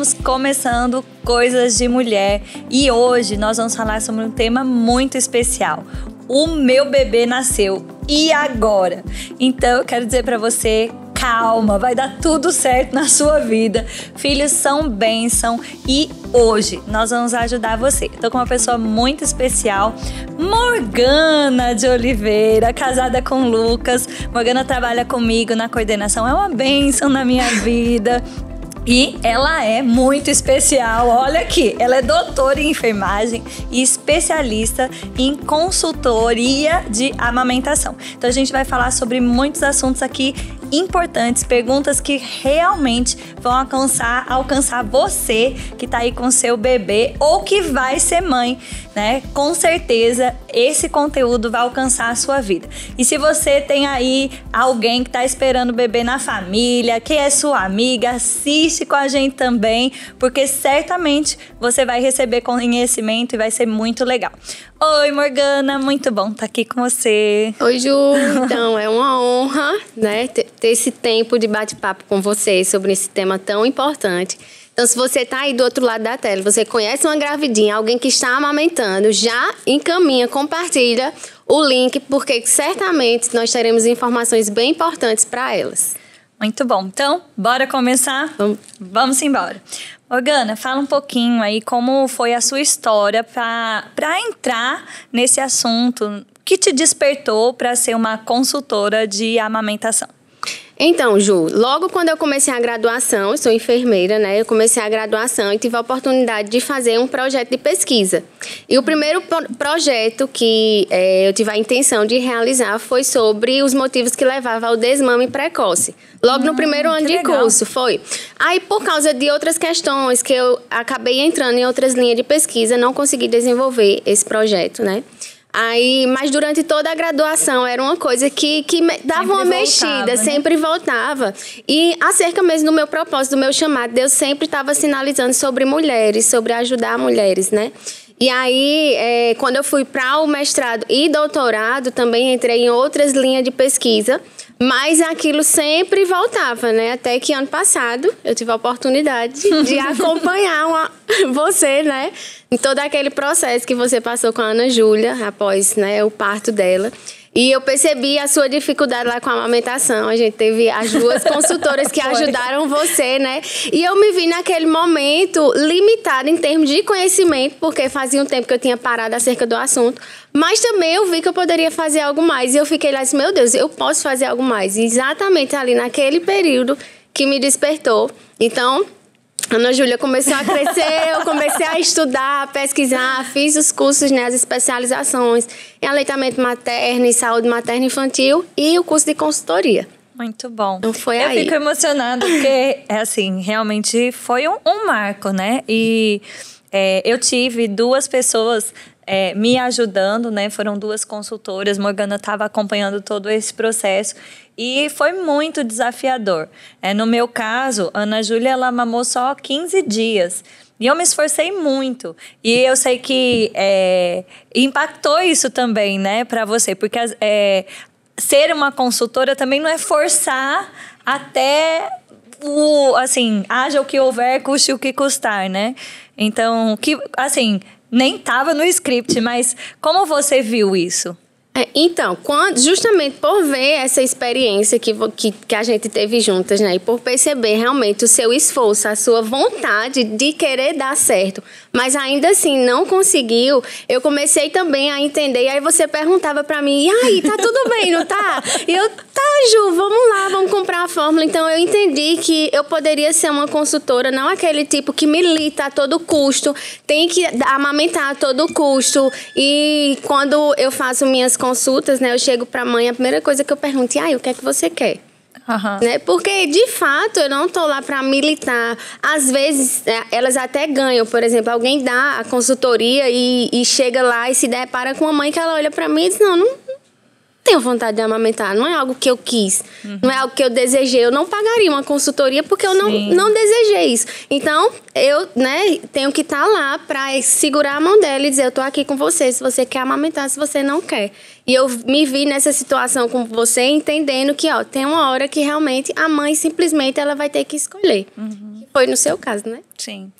Estamos começando Coisas de Mulher e hoje nós vamos falar sobre um tema muito especial. O meu bebê nasceu e agora? Então eu quero dizer para você calma, vai dar tudo certo na sua vida. Filhos são bênção e hoje nós vamos ajudar você. Estou com uma pessoa muito especial, Morgana de Oliveira, casada com Lucas. Morgana trabalha comigo na coordenação, é uma bênção na minha vida. E ela é muito especial. Olha aqui, ela é doutora em enfermagem e especialista em consultoria de amamentação. Então a gente vai falar sobre muitos assuntos aqui importantes, perguntas que realmente vão alcançar, alcançar você que está aí com seu bebê ou que vai ser mãe, né? Com certeza esse conteúdo vai alcançar a sua vida. E se você tem aí alguém que está esperando o bebê na família, que é sua amiga, assiste com a gente também, porque certamente você vai receber conhecimento e vai ser muito legal. Oi, Morgana, muito bom estar tá aqui com você. Oi, Ju. Então, é uma honra, né, ter esse tempo de bate-papo com vocês sobre esse tema tão importante. Então, se você está aí do outro lado da tela, você conhece uma gravidinha, alguém que está amamentando, já encaminha, compartilha o link, porque certamente nós teremos informações bem importantes para elas. Muito bom. Então, bora começar? Vamos, Vamos embora. Organa, fala um pouquinho aí como foi a sua história para entrar nesse assunto. O que te despertou para ser uma consultora de amamentação? Então, Ju, logo quando eu comecei a graduação, eu sou enfermeira, né? Eu comecei a graduação e tive a oportunidade de fazer um projeto de pesquisa. E o primeiro projeto que é, eu tive a intenção de realizar foi sobre os motivos que levavam ao desmame precoce. Logo hum, no primeiro ano de legal. curso, foi. Aí, por causa de outras questões que eu acabei entrando em outras linhas de pesquisa, não consegui desenvolver esse projeto, né? Aí, mas durante toda a graduação era uma coisa que, que dava sempre uma mexida, né? sempre voltava. E acerca mesmo do meu propósito, do meu chamado, Deus sempre estava sinalizando sobre mulheres, sobre ajudar mulheres, né? E aí, é, quando eu fui para o mestrado e doutorado, também entrei em outras linhas de pesquisa mas aquilo sempre voltava, né? Até que ano passado eu tive a oportunidade de acompanhar uma, você, né? Em todo aquele processo que você passou com a Ana Júlia após né, o parto dela. E eu percebi a sua dificuldade lá com a amamentação. A gente teve as duas consultoras que ajudaram você, né? E eu me vi naquele momento limitada em termos de conhecimento, porque fazia um tempo que eu tinha parado acerca do assunto. Mas também eu vi que eu poderia fazer algo mais. E eu fiquei lá assim, meu Deus, eu posso fazer algo mais. E exatamente ali naquele período que me despertou. Então, Ana Júlia começou a crescer, eu comecei a estudar, a pesquisar, fiz os cursos, né, as especializações em aleitamento materno e saúde materna infantil e o curso de consultoria. Muito bom. Então foi eu aí. Eu fico emocionada porque, é assim, realmente foi um, um marco, né? E é, eu tive duas pessoas é, me ajudando, né? Foram duas consultoras, Morgana estava acompanhando todo esse processo e foi muito desafiador. É, no meu caso, Ana Júlia, ela mamou só 15 dias. E eu me esforcei muito. E eu sei que é, impactou isso também, né, para você. Porque é, ser uma consultora também não é forçar até o. Assim, haja o que houver, custe o que custar, né? Então, que, assim, nem estava no script, mas como você viu isso? É, então, quando, justamente por ver essa experiência que, que, que, a gente teve juntas, né? E por perceber realmente o seu esforço, a sua vontade de querer dar certo, mas ainda assim, não conseguiu. Eu comecei também a entender. E aí você perguntava para mim, e aí, tá tudo bem, não tá? E eu, tá, Ju, vamos lá, vamos comprar a fórmula. Então eu entendi que eu poderia ser uma consultora, não aquele tipo que milita a todo custo, tem que amamentar a todo custo. E quando eu faço minhas consultas, né, eu chego pra mãe, a primeira coisa que eu pergunto, e aí, o que é que você quer? Uhum. Né? Porque, de fato, eu não estou lá para militar. Às vezes, é, elas até ganham. Por exemplo, alguém dá a consultoria e, e chega lá e se depara com a mãe que ela olha para mim e diz: Não, não, tenho vontade de amamentar, não é algo que eu quis, uhum. não é algo que eu desejei. Eu não pagaria uma consultoria porque eu não, não desejei isso. Então, eu, né, tenho que estar tá lá para segurar a mão dela e dizer: "Eu tô aqui com você, se você quer amamentar, se você não quer". E eu me vi nessa situação com você entendendo que, ó, tem uma hora que realmente a mãe simplesmente ela vai ter que escolher. Uhum. Foi no seu caso, né? Sim.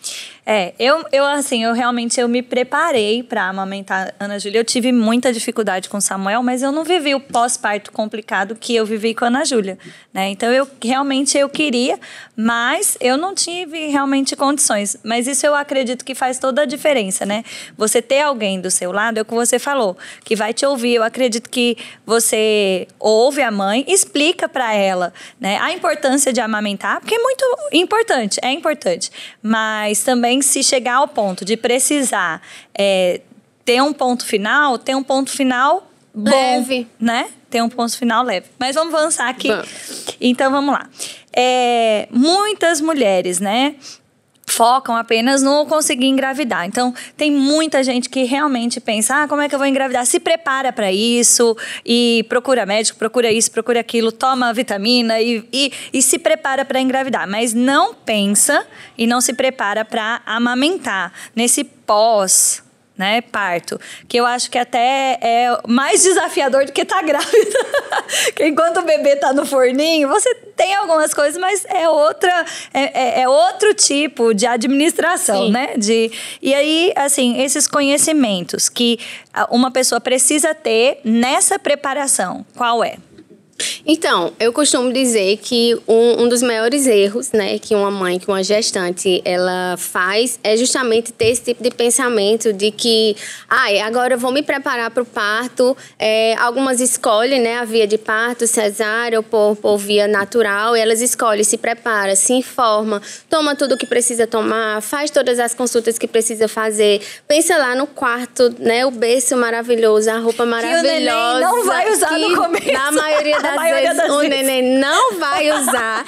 É, eu, eu assim, eu realmente eu me preparei para amamentar Ana Júlia. Eu tive muita dificuldade com Samuel, mas eu não vivi o pós-parto complicado que eu vivi com Ana Júlia, né? Então eu realmente eu queria, mas eu não tive realmente condições. Mas isso eu acredito que faz toda a diferença, né? Você ter alguém do seu lado, é o que você falou, que vai te ouvir. Eu acredito que você ouve a mãe, explica para ela, né, a importância de amamentar, porque é muito importante, é importante, mas também se chegar ao ponto de precisar é, ter um ponto final, ter um ponto final bom, leve. né? Ter um ponto final leve. Mas vamos avançar aqui. Bom. Então, vamos lá. É, muitas mulheres, né? focam apenas no conseguir engravidar. Então, tem muita gente que realmente pensa: ah, como é que eu vou engravidar? Se prepara para isso e procura médico, procura isso, procura aquilo, toma vitamina e, e, e se prepara para engravidar. Mas não pensa e não se prepara para amamentar nesse pós né? Parto. Que eu acho que até é mais desafiador do que tá grávida. que enquanto o bebê tá no forninho, você tem algumas coisas, mas é outra, é, é, é outro tipo de administração, Sim. né? De, e aí, assim, esses conhecimentos que uma pessoa precisa ter nessa preparação, qual é? Então, eu costumo dizer que um, um dos maiores erros né, que uma mãe, que uma gestante, ela faz é justamente ter esse tipo de pensamento de que, ai, ah, agora eu vou me preparar para o parto. É, algumas escolhem né, a via de parto, cesárea ou por, por via natural, elas escolhem, se prepara, se informa, toma tudo o que precisa tomar, faz todas as consultas que precisa fazer, pensa lá no quarto, né, o berço maravilhoso, a roupa maravilhosa. Que o neném não vai usar no começo. Na maioria das o neném não vai usar.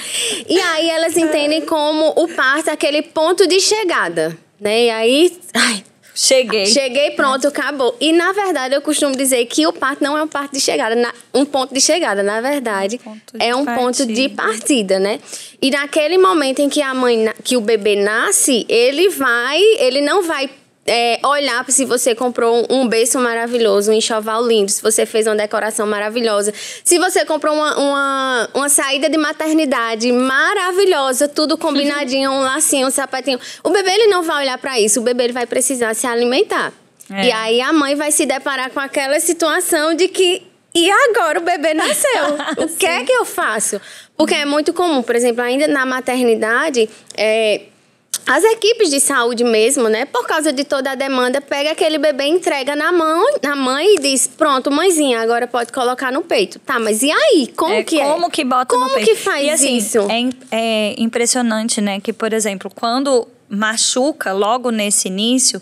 e aí elas entendem como o parto é aquele ponto de chegada. Né? E aí. Ai, Cheguei. Cheguei, pronto, acabou. E na verdade eu costumo dizer que o parto não é um parto de chegada, um ponto de chegada, na verdade, é um ponto de partida, né? E naquele momento em que a mãe, que o bebê nasce, ele vai, ele não vai é, olhar se você comprou um berço maravilhoso, um enxoval lindo, se você fez uma decoração maravilhosa, se você comprou uma, uma, uma saída de maternidade maravilhosa, tudo combinadinho, um lacinho, um sapatinho. O bebê ele não vai olhar para isso, o bebê ele vai precisar se alimentar. É. E aí a mãe vai se deparar com aquela situação de que e agora o bebê nasceu. o que é que eu faço? Porque é muito comum, por exemplo, ainda na maternidade, é, as equipes de saúde mesmo, né, por causa de toda a demanda, pega aquele bebê, entrega na mão, na mãe e diz: "Pronto, mãezinha, agora pode colocar no peito". Tá, mas e aí? Como é, que como é? Como que bota como no peito? Como que faz e, assim, isso? É, é impressionante, né, que por exemplo, quando machuca logo nesse início,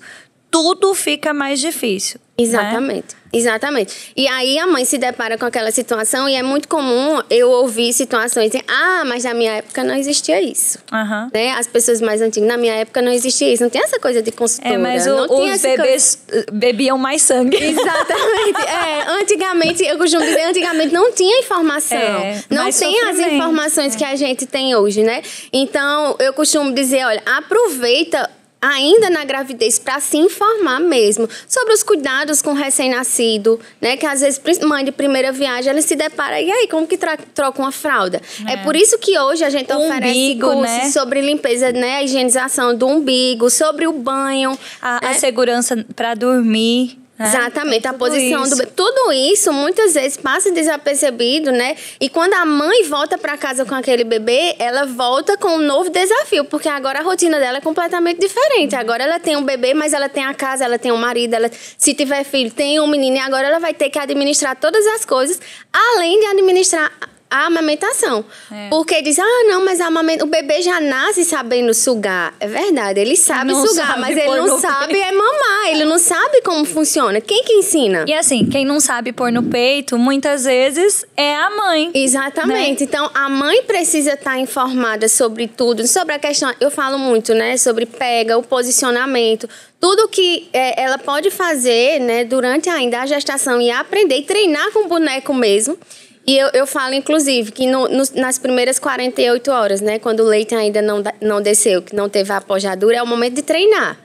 tudo fica mais difícil. Né? Exatamente, né? exatamente. E aí a mãe se depara com aquela situação e é muito comum eu ouvir situações assim. ah, mas na minha época não existia isso. Uhum. Né? As pessoas mais antigas, na minha época não existia isso, não tinha essa coisa de consultora. É, mas o, os bebês coisa... Eh, bebiam mais sangue. Exatamente. é, antigamente, eu costumo dizer, antigamente não tinha informação. É, não tem as informações é. que a gente tem hoje, né? Então, eu costumo dizer, olha, aproveita ainda na gravidez para se informar mesmo sobre os cuidados com recém-nascido, né? Que às vezes mãe de primeira viagem ela se depara e aí como que troca uma fralda? É. é por isso que hoje a gente oferece umbigo, cursos né? sobre limpeza, né, a higienização do umbigo, sobre o banho, a, né? a segurança para dormir. É, Exatamente, a então, posição isso. do tudo isso muitas vezes passa desapercebido, né? E quando a mãe volta para casa com aquele bebê, ela volta com um novo desafio, porque agora a rotina dela é completamente diferente. Agora ela tem um bebê, mas ela tem a casa, ela tem um marido, ela se tiver filho, tem um menino e agora ela vai ter que administrar todas as coisas, além de administrar a amamentação. É. Porque diz, ah, não, mas amamenta... o bebê já nasce sabendo sugar. É verdade, ele sabe não sugar, sabe mas ele não sabe peito. é mamar. Ele não sabe como funciona. Quem que ensina? E assim, quem não sabe pôr no peito, muitas vezes, é a mãe. Exatamente. Né? Então, a mãe precisa estar tá informada sobre tudo. Sobre a questão, eu falo muito, né? Sobre pega, o posicionamento, tudo que é, ela pode fazer né, durante ainda a gestação e aprender e treinar com o boneco mesmo. E eu, eu falo, inclusive, que no, no, nas primeiras 48 horas, né, quando o leite ainda não, não desceu, que não teve a apojadura, é o momento de treinar.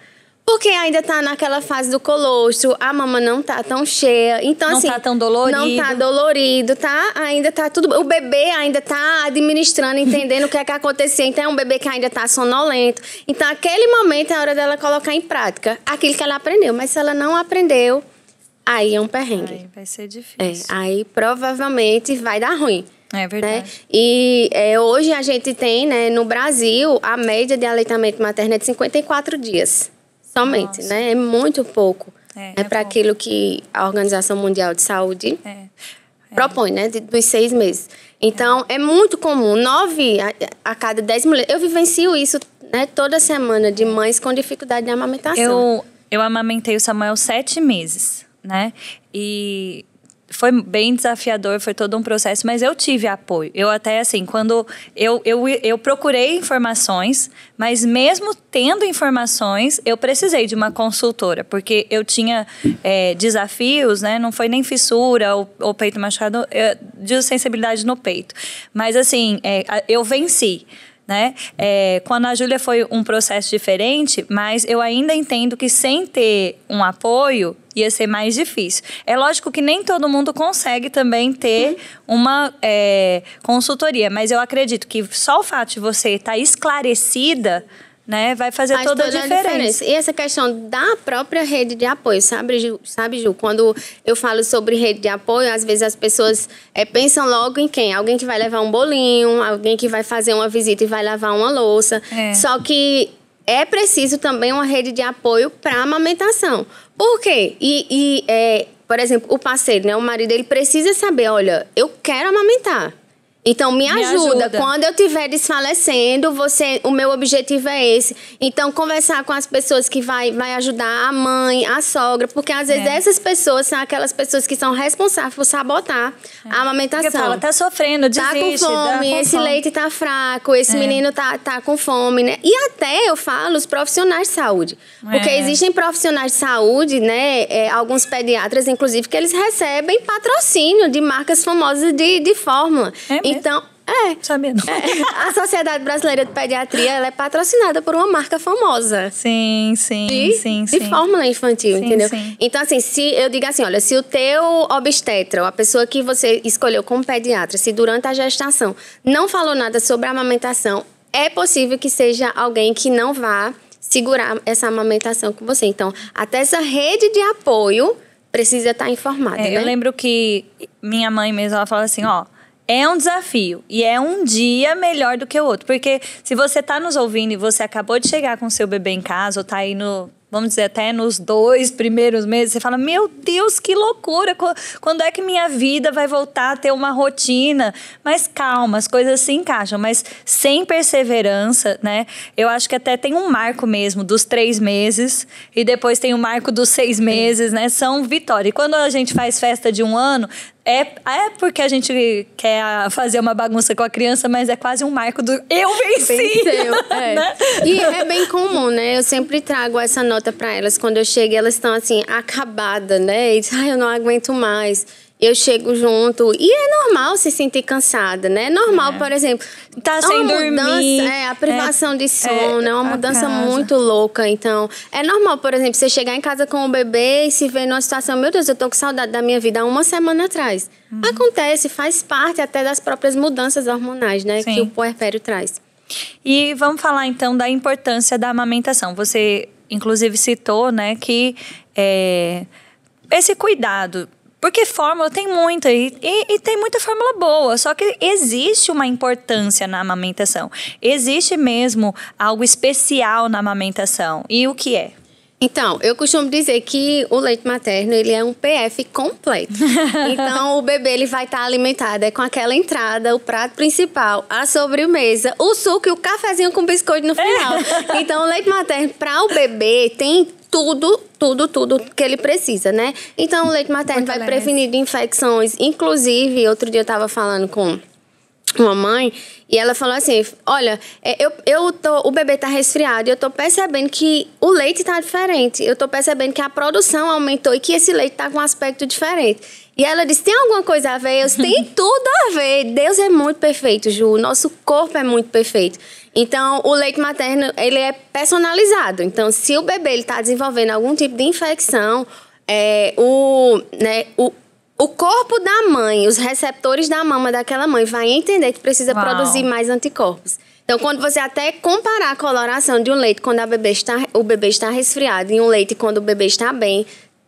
Porque ainda tá naquela fase do colostro, a mama não tá tão cheia. Então, não assim. Não tá tão dolorido. Não tá dolorido, tá? Ainda tá tudo. O bebê ainda tá administrando, entendendo o que é que aconteceu. Então, é um bebê que ainda tá sonolento. Então, aquele momento é a hora dela colocar em prática aquilo que ela aprendeu. Mas se ela não aprendeu, Aí é um perrengue. Aí vai ser é, difícil. É, aí provavelmente vai dar ruim. É né? verdade. Né? E é, hoje a gente tem, né, no Brasil, a média de aleitamento materno é de 54 dias. Somente, Nossa. né? É muito pouco. É, né, é para aquilo que a Organização Mundial de Saúde é. É. propõe, né? De, dos seis meses. Então, é, muito comum. Nove a, a cada dez mulheres. Eu vivencio isso né, toda semana de mães com dificuldade de amamentação. Eu, eu amamentei o Samuel sete meses né? E foi bem desafiador, foi todo um processo, mas eu tive apoio. Eu até assim, quando eu, eu, eu procurei informações, mas mesmo tendo informações, eu precisei de uma consultora, porque eu tinha é, desafios, né? Não foi nem fissura ou, ou peito machucado, eu, é, de sensibilidade no peito. Mas assim, é, eu venci né? É, a Júlia foi um processo diferente, mas eu ainda entendo que sem ter um apoio, ia ser mais difícil. É lógico que nem todo mundo consegue também ter uma é, consultoria, mas eu acredito que só o fato de você estar tá esclarecida né? Vai fazer Faz toda, toda a, diferença. a, diferença. E essa questão da própria rede de apoio, sabe, Ju? Sabe, Ju? Quando eu falo sobre rede de apoio, às vezes as pessoas é, pensam logo em quem? Alguém que vai levar um bolinho, alguém que vai fazer uma visita e vai lavar uma louça. É. Só que é preciso também uma rede de apoio para amamentação. Por quê? E, e é, por exemplo, o parceiro, né? O marido, ele precisa saber, olha, eu quero amamentar. Então me, me ajuda. ajuda. Quando eu estiver desfalecendo, você, o meu objetivo é esse. Então conversar com as pessoas que vai, vai ajudar a mãe, a sogra, porque às vezes é. essas pessoas são aquelas pessoas que são responsáveis por sabotar é. a amamentação. Porque fala, tá sofrendo, desiste. Tá com fome, com esse fome. leite tá fraco, esse é. menino tá, tá com fome, né? E até eu falo os profissionais de saúde, porque é. existem profissionais de saúde, né? É, alguns pediatras, inclusive, que eles recebem patrocínio de marcas famosas de, de fórmula. É né? Então, é. Sabia não. É. A Sociedade Brasileira de Pediatria ela é patrocinada por uma marca famosa. Sim, sim, de, sim, sim. De fórmula infantil, sim, entendeu? Sim. Então, assim, se eu digo assim, olha, se o teu obstetra, ou a pessoa que você escolheu como pediatra, se durante a gestação não falou nada sobre a amamentação, é possível que seja alguém que não vá segurar essa amamentação com você. Então, até essa rede de apoio precisa estar tá informada. É, né? Eu lembro que minha mãe mesmo, ela fala assim, ó é um desafio e é um dia melhor do que o outro, porque se você está nos ouvindo e você acabou de chegar com seu bebê em casa ou está aí no, vamos dizer, até nos dois primeiros meses, você fala: Meu Deus, que loucura! Quando é que minha vida vai voltar a ter uma rotina? Mas calma, as coisas se encaixam, mas sem perseverança, né? Eu acho que até tem um marco mesmo dos três meses e depois tem o um marco dos seis meses, né? São vitória. E quando a gente faz festa de um ano, é, é porque a gente quer fazer uma bagunça com a criança, mas é quase um marco do eu venci! Venceu, é. né? E é bem comum, né? Eu sempre trago essa nota para elas. Quando eu chego, elas estão assim, acabada, né? E diz, ai, eu não aguento mais eu chego junto. E é normal se sentir cansada, né? Normal, é. por exemplo. Tá é sem mudança, dormir. É, a é, privação é, de sono, é, uma mudança casa. muito louca. Então, é normal, por exemplo, você chegar em casa com o bebê e se ver numa situação, meu Deus, eu tô com saudade da minha vida há uma semana atrás. Uhum. Acontece, faz parte até das próprias mudanças hormonais, né? Sim. Que o puerpério traz. E vamos falar então da importância da amamentação. Você, inclusive, citou, né, que é, esse cuidado porque fórmula tem muita e, e, e, tem muita fórmula boa, só que existe uma importância na amamentação. Existe mesmo algo especial na amamentação. E o que é? Então, eu costumo dizer que o leite materno, ele é um PF completo. Então, o bebê, ele vai estar tá alimentado é com aquela entrada, o prato principal, a sobremesa, o suco e o cafezinho com biscoito no é. final. Então, o leite materno, para o bebê, tem tudo, tudo, tudo que ele precisa, né? Então, o leite materno Muito vai leve. prevenir de infecções. Inclusive, outro dia eu estava falando com uma mãe e ela falou assim: Olha, é, eu, eu tô, o bebê tá resfriado e eu tô percebendo que o leite tá diferente. Eu tô percebendo que a produção aumentou e que esse leite tá com um aspecto diferente. E ela disse: Tem alguma coisa a ver? Eu disse: Tem tudo a ver. Deus é muito perfeito, Ju. Nosso corpo é muito perfeito. Então, o leite materno, ele é personalizado. Então, se o bebê ele tá desenvolvendo algum tipo de infecção, é, o, né, o, o corpo da mãe, os receptores da mama daquela mãe vai entender que precisa Uau. produzir mais anticorpos. Então, quando você até comparar a coloração de um leite quando a bebê está, o bebê está resfriado e um leite quando o bebê está bem,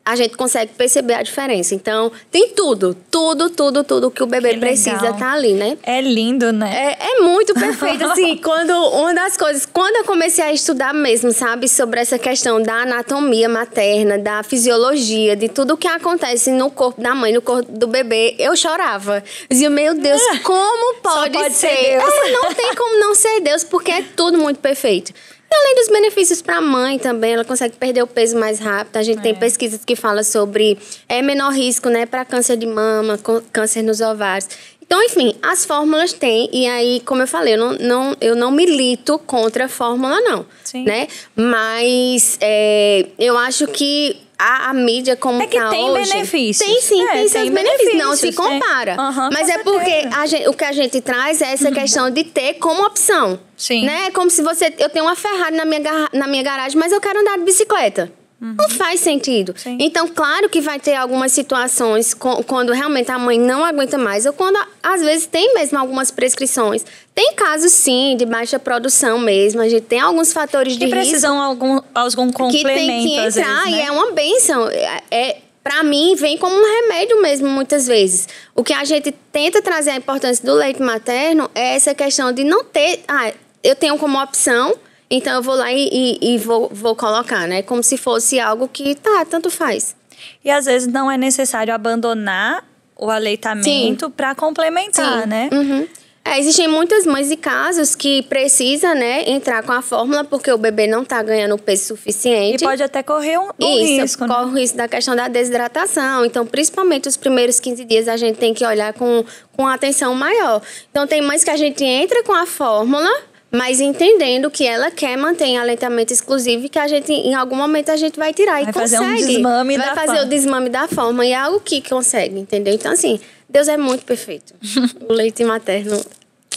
a gente consegue perceber a diferença. Então, tem tudo, tudo, tudo, tudo que o bebê que precisa tá ali, né? É lindo, né? É, é muito perfeito, assim, quando uma das coisas, quando eu comecei a estudar mesmo, sabe, sobre essa questão da anatomia materna, da fisiologia, de tudo o que acontece no corpo da mãe, no corpo do bebê, eu chorava. Eu dizia, meu Deus, como pode, pode ser? ser Deus? É, não tem como não ser Deus, porque é tudo muito perfeito. Além tá dos benefícios para a mãe também, ela consegue perder o peso mais rápido. A gente é. tem pesquisas que falam sobre é menor risco, né, para câncer de mama, câncer nos ovários. Então, enfim, as fórmulas têm, e aí, como eu falei, eu não, não, eu não milito contra a fórmula, não. Sim. Né? Mas é, eu acho que a, a, mídia como é que tá tem hoje, benefícios. Tem sim, é, tem seus benefícios, benefícios, não se né? compara. Uhum, mas é porque gente, o que a gente traz é essa uhum. questão de ter como opção. Sim. Né? É como se você... Eu tenho uma Ferrari na minha, na minha garagem, mas eu quero andar de bicicleta. Uhum. Não faz sentido. Sim. Então, claro que vai ter algumas situações quando realmente a mãe não aguenta mais, ou quando às vezes tem mesmo algumas prescrições. Tem casos, sim, de baixa produção mesmo. A gente tem alguns fatores que de precisam algum, algum complemento. Que tem que entrar vezes, né? e é uma benção. é, é para mim, vem como um remédio mesmo, muitas vezes. O que a gente tenta trazer a importância do leite materno é essa questão de não ter. Ah, eu tenho como opção então eu vou lá e, e, e vou, vou colocar, né? Como se fosse algo que tá, tanto faz. E às vezes não é necessário abandonar o aleitamento para complementar, Sim. né? Uhum. É, existem muitas mães e casos que precisa, né, entrar com a fórmula porque o bebê não está ganhando peso suficiente. E pode até correr um, um Isso, risco. Né? Corre né? o risco da questão da desidratação. Então, principalmente os primeiros 15 dias, a gente tem que olhar com, com atenção maior. Então, tem mães que a gente entra com a fórmula mas entendendo que ela quer manter aleitamento exclusivo e que a gente, em algum momento, a gente vai tirar e vai consegue. Fazer um desmame vai da fazer forma. o desmame da forma. E é algo que consegue, entendeu? Então, assim, Deus é muito perfeito. o leite materno.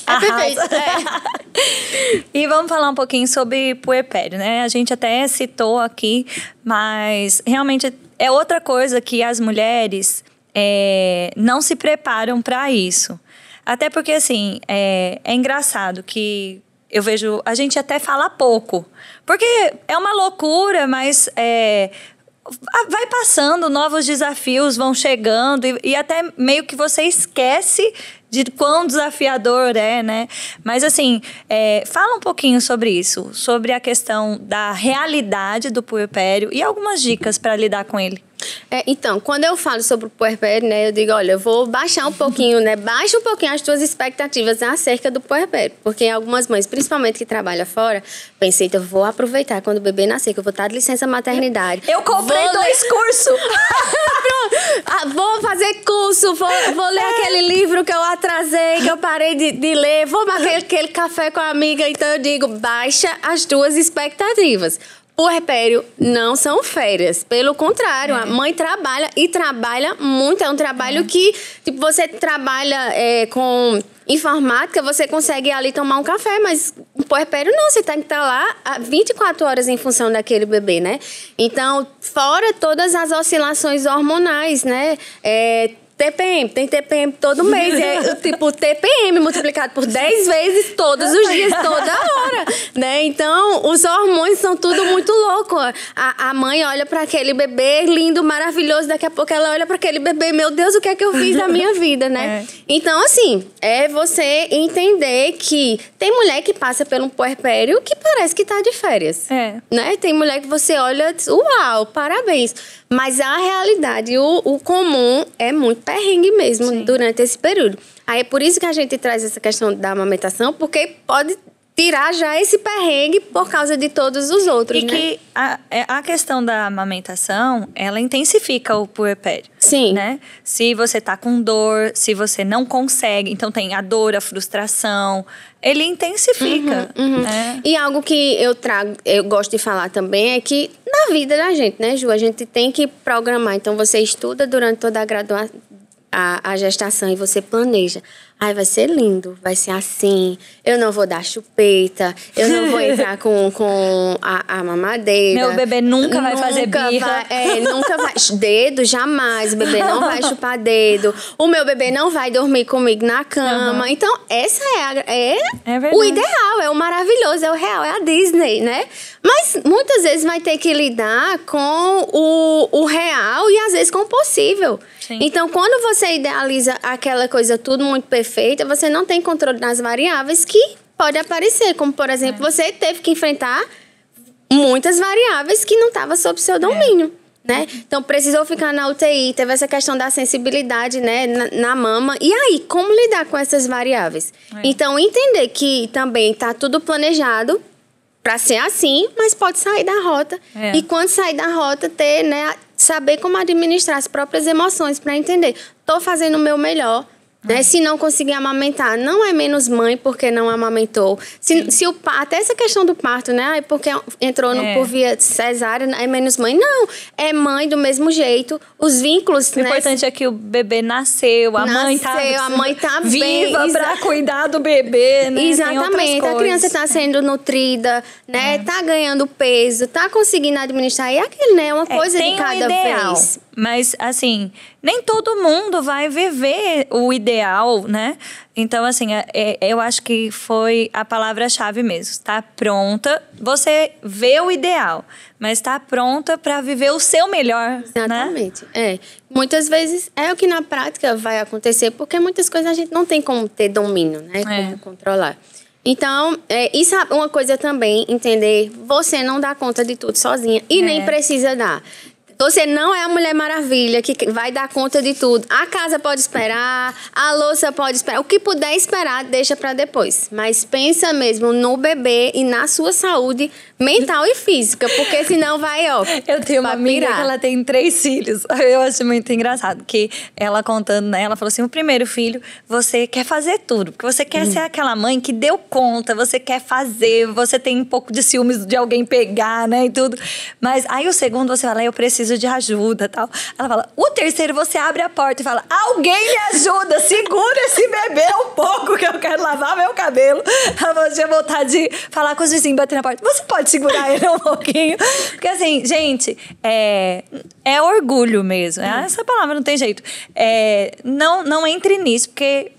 É perfeito. É. e vamos falar um pouquinho sobre puerpério, né? A gente até citou aqui, mas realmente é outra coisa que as mulheres é, não se preparam para isso. Até porque, assim, é, é engraçado que eu vejo a gente até falar pouco. Porque é uma loucura, mas é, vai passando, novos desafios vão chegando e, e, até meio que você esquece de quão desafiador é, né? Mas assim, é, fala um pouquinho sobre isso, sobre a questão da realidade do puerpério e algumas dicas para lidar com ele. É, então, quando eu falo sobre o puerpério, né, eu digo, olha, eu vou baixar um pouquinho, né, baixa um pouquinho as tuas expectativas né, acerca do puerpério, porque algumas mães, principalmente que trabalham fora, pensei, então eu vou aproveitar quando o bebê nascer, que eu vou estar de licença maternidade. Eu comprei vou dois ler... cursos! Ah, ah, vou fazer curso, vou, vou ler é. aquele livro que eu atrasei, que eu parei de, de ler, vou beber aquele café com a amiga, então eu digo, baixa as tuas expectativas puerpério não são férias. Pelo contrário, é. a mãe trabalha e trabalha muito. É um trabalho é. que, tipo, você trabalha é, com informática, você consegue ali tomar um café, mas o puerpério não, você tem que estar lá 24 horas em função daquele bebê, né? Então, fora todas as oscilações hormonais, né? É, TPM, tem TPM todo mês. É tipo TPM multiplicado por 10 vezes todos os dias, toda hora. Né? Então, os hormônios são tudo muito louco. A, a mãe olha para aquele bebê lindo, maravilhoso, daqui a pouco ela olha para aquele bebê, meu Deus, o que é que eu fiz da minha vida, né? É. Então, assim, é você entender que tem mulher que passa pelo um puerpério que parece que tá de férias. É. Né? Tem mulher que você olha uau, parabéns. Mas a realidade, o, o comum é muito perrengue mesmo Sim. durante esse período. Aí é por isso que a gente traz essa questão da amamentação, porque pode tirar já esse perrengue por causa de todos os outros, e né? que a, é, a, questão da amamentação, ela intensifica o puerpério. Sim. Né? Se você tá com dor, se você não consegue, então tem a dor, a frustração, ele intensifica. Uhum, uhum. Né? E algo que eu trago, eu gosto de falar também é que na vida da gente, né, Ju, a gente tem que programar. Então você estuda durante toda a graduação a, a gestação e você planeja. Ai, vai ser lindo, vai ser assim. Eu não vou dar chupeta, eu não vou entrar com, com a, a mamadeira. Meu bebê nunca vai fazer birra. Vai, é, nunca vai. Dedo, jamais. O bebê não vai chupar dedo. O meu bebê não vai dormir comigo na cama. Uhum. Então, essa é, a, é, é o ideal, é o maravilhoso, é o real, é a Disney, né? Mas muitas vezes vai ter que lidar com o, o real e às vezes com o possível. Sim. Então, quando você idealiza aquela coisa tudo muito perfeita, você não tem controle nas variáveis que pode aparecer. Como, por exemplo, é. você teve que enfrentar muitas variáveis que não estavam sob seu é. domínio. É. Né? Então precisou ficar na UTI, teve essa questão da sensibilidade, né, na, na mama. E aí, como lidar com essas variáveis? É. Então entender que também está tudo planejado, para ser assim, mas pode sair da rota. É. E quando sair da rota, ter, né, saber como administrar as próprias emoções para entender. Tô fazendo o meu melhor, né? Se não conseguir amamentar, não é menos mãe porque não amamentou. Se, se o, até essa questão do parto, né? porque entrou no, é. por via cesárea, né? é menos mãe. Não, é mãe do mesmo jeito. Os vínculos. O né? importante é que o bebê nasceu, a nasceu, mãe tá, a mãe tá viva para cuidar do bebê, né? Exatamente. A criança está sendo nutrida, né? É. Tá ganhando peso, tá conseguindo administrar. E é aquilo, né? É uma coisa é, de cada um ideal. vez. Mas, assim, nem todo mundo vai viver o ideal, né? Então, assim, é, é eu acho que foi a palavra-chave mesmo. Está pronta, você vê o ideal, mas está pronta para viver o seu melhor. Né? Exatamente. Né? É. Muitas vezes é o que na prática vai acontecer, porque muitas coisas a gente não tem como ter domínio, né? É. Como é. controlar. Então, é, isso é uma coisa também, entender, você não dá conta de tudo sozinha e é. nem precisa dar. Então, você não é a Mulher Maravilha que vai dar conta de tudo. A casa pode esperar, a louça pode esperar. O que puder esperar, deixa para depois. Mas pensa mesmo no bebê e na sua saúde mental e física, porque senão vai, ó. Eu tenho uma amiga pirar. que ela tem três filhos. Eu acho muito engraçado que ela contando, né? Ela falou assim: o primeiro filho, você quer fazer tudo, porque você quer hum. ser aquela mãe que deu conta, você quer fazer, você tem um pouco de ciúmes de alguém pegar, né? E tudo. Mas aí o segundo, você fala, eu preciso preciso de ajuda tal. Ela fala, o terceiro você abre a porta e fala, alguém me ajuda, segura esse bebê um pouco que eu quero lavar meu cabelo. Ela tinha vontade de falar com os vizinhos, bater na porta, você pode segurar ele um pouquinho? Porque assim, gente, é, é orgulho mesmo, né? hum. essa palavra não tem jeito. É, não, não entre nisso, porque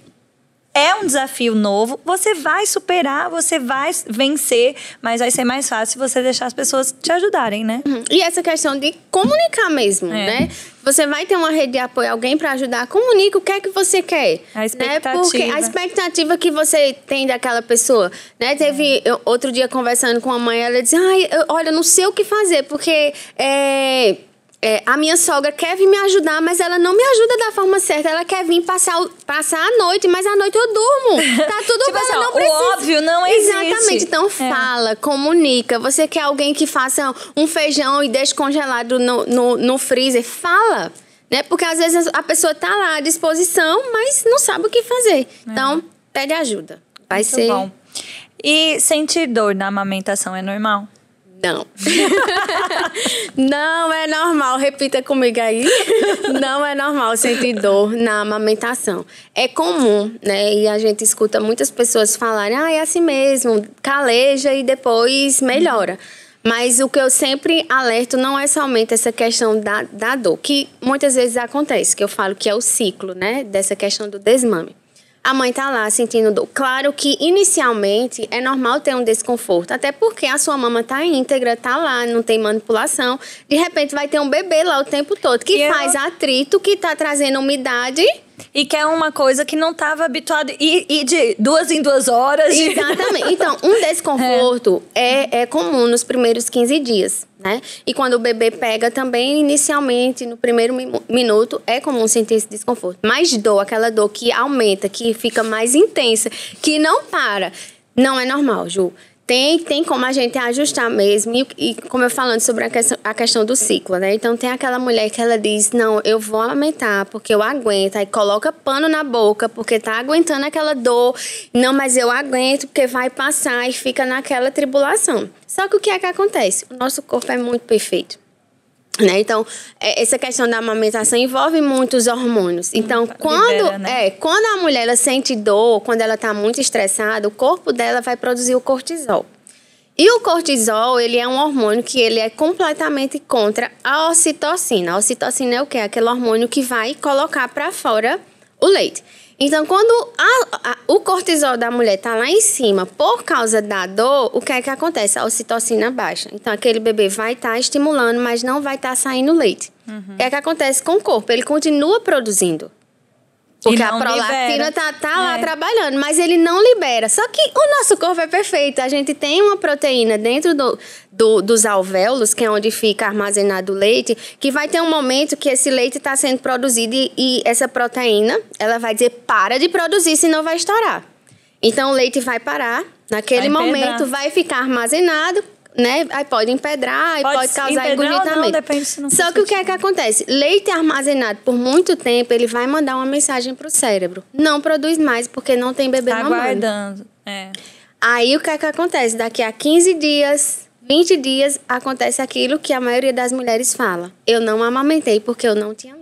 é um desafio novo, você vai superar, você vai vencer, mas vai ser mais fácil você deixar as pessoas te ajudarem, né? Uhum. E essa questão de comunicar mesmo, é. né? Você vai ter uma rede de apoio, alguém para ajudar, comunica o que é que você quer. A expectativa. Né? Porque a expectativa que você tem daquela pessoa, né? É. Teve é. outro dia conversando com a mãe, ela disse, ai, eu, olha, não sei o que fazer, porque... É é, a minha sogra quer vir me ajudar, mas ela não me ajuda da forma certa. Ela quer vir passar, passar a noite, mas à noite eu durmo. Tá tudo tipo bom, assim, não precisa. O óbvio não existe. Exatamente. Então é. fala, comunica. Você quer alguém que faça um feijão e deixe congelado no, no, no freezer? Fala. Né? Porque às vezes a pessoa tá lá à disposição, mas não sabe o que fazer. É. Então, pede ajuda. Vai Muito ser. Bom. E sentir dor na amamentação é normal? Não. não é normal. Repita comigo aí. Não é normal sentir dor na amamentação. É comum, né? E a gente escuta muitas pessoas falarem: ah, é assim mesmo, caleja e depois melhora. Mas o que eu sempre alerto não é somente essa questão da, da dor, que muitas vezes acontece, que eu falo que é o ciclo, né? Dessa questão do desmame a mãe tá lá sentindo dor. Claro que inicialmente é normal ter um desconforto, até porque a sua mama tá íntegra, tá lá, não tem manipulação. De repente vai ter um bebê lá o tempo todo que e faz atrito, que tá trazendo umidade e quer é uma coisa que não estava habituado. E, e, de duas em duas horas. Exatamente. Então, um desconforto é. É, é comum nos primeiros 15 dias. Né? E quando o bebê pega também, inicialmente, no primeiro minuto, é comum sentir esse desconforto. Mas dor, aquela dor que aumenta, que fica mais intensa, que não para, não é normal, Ju. Tem, tem como a gente ajustar mesmo. E, e como eu falando sobre a questão, a questão do ciclo, né? Então tem aquela mulher que ela diz: Não, eu vou amamentar porque eu aguento. Aí coloca pano na boca porque tá aguentando aquela dor. Não, mas eu aguento porque vai passar e fica naquela tribulação. Só que o que é que acontece? O nosso corpo é muito perfeito. Né? Então, é, essa questão da amamentação envolve muitos hormônios. Uhum. Então, Libera, quando, né? é, quando a mulher sente dor, quando ela está muito estressada, o corpo dela vai produzir o cortisol. E o cortisol, ele é um hormônio que ele é completamente contra a ocitocina. A ocitocina é o que? Aquele hormônio que vai colocar para fora o leite. Então, quando a, a, o cortisol da mulher está lá em cima por causa da dor, o que é que acontece? A ocitocina baixa. Então, aquele bebê vai estar tá estimulando, mas não vai estar tá saindo leite. Uhum. É o que acontece com o corpo, ele continua produzindo. Porque a prolactina libera. tá, tá é. lá trabalhando, mas ele não libera. Só que o nosso corpo é perfeito. A gente tem uma proteína dentro do, do dos alvéolos, que é onde fica armazenado o leite, que vai ter um momento que esse leite está sendo produzido e, e essa proteína, ela vai dizer para de produzir, senão vai estourar. Então o leite vai parar Naquele vai momento vai ficar armazenado né? Aí pode empedrar, aí pode, pode causar engolimento. Só que o que é que acontece? Leite armazenado por muito tempo, ele vai mandar uma mensagem pro cérebro. Não produz mais, porque não tem bebê tá mamando. Aguardando. é. Aí o que é que acontece? Daqui a 15 dias, 20 dias, acontece aquilo que a maioria das mulheres fala. Eu não amamentei porque eu não tinha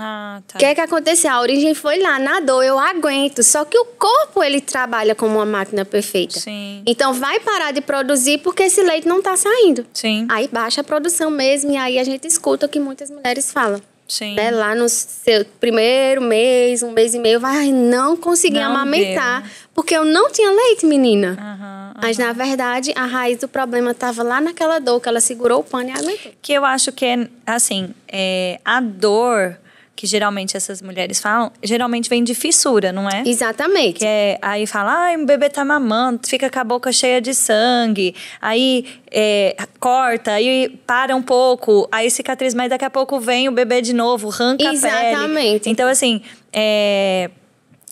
ah, tá. O que é que aconteceu? A origem foi lá, nadou, eu aguento. Só que o corpo, ele trabalha como uma máquina perfeita. Sim. Então, vai parar de produzir porque esse leite não tá saindo. Sim. Aí baixa a produção mesmo e aí a gente escuta o que muitas mulheres falam. Sim. Né? Lá no seu primeiro mês, um mês e meio, vai não conseguir não amamentar. Deu. Porque eu não tinha leite, menina. Uhum, uhum. Mas, na verdade, a raiz do problema estava lá naquela dor, que ela segurou o pano e aguentou. Que eu acho que é, assim, é, a dor que geralmente essas mulheres falam, geralmente vem de fissura, não é? Exatamente. Que é, aí fala, ai, o bebê tá mamando, fica com a boca cheia de sangue, aí é, corta, aí para um pouco, aí cicatriz, mas daqui a pouco vem o bebê de novo, arranca Exatamente. a pele. Exatamente. Então, assim, é,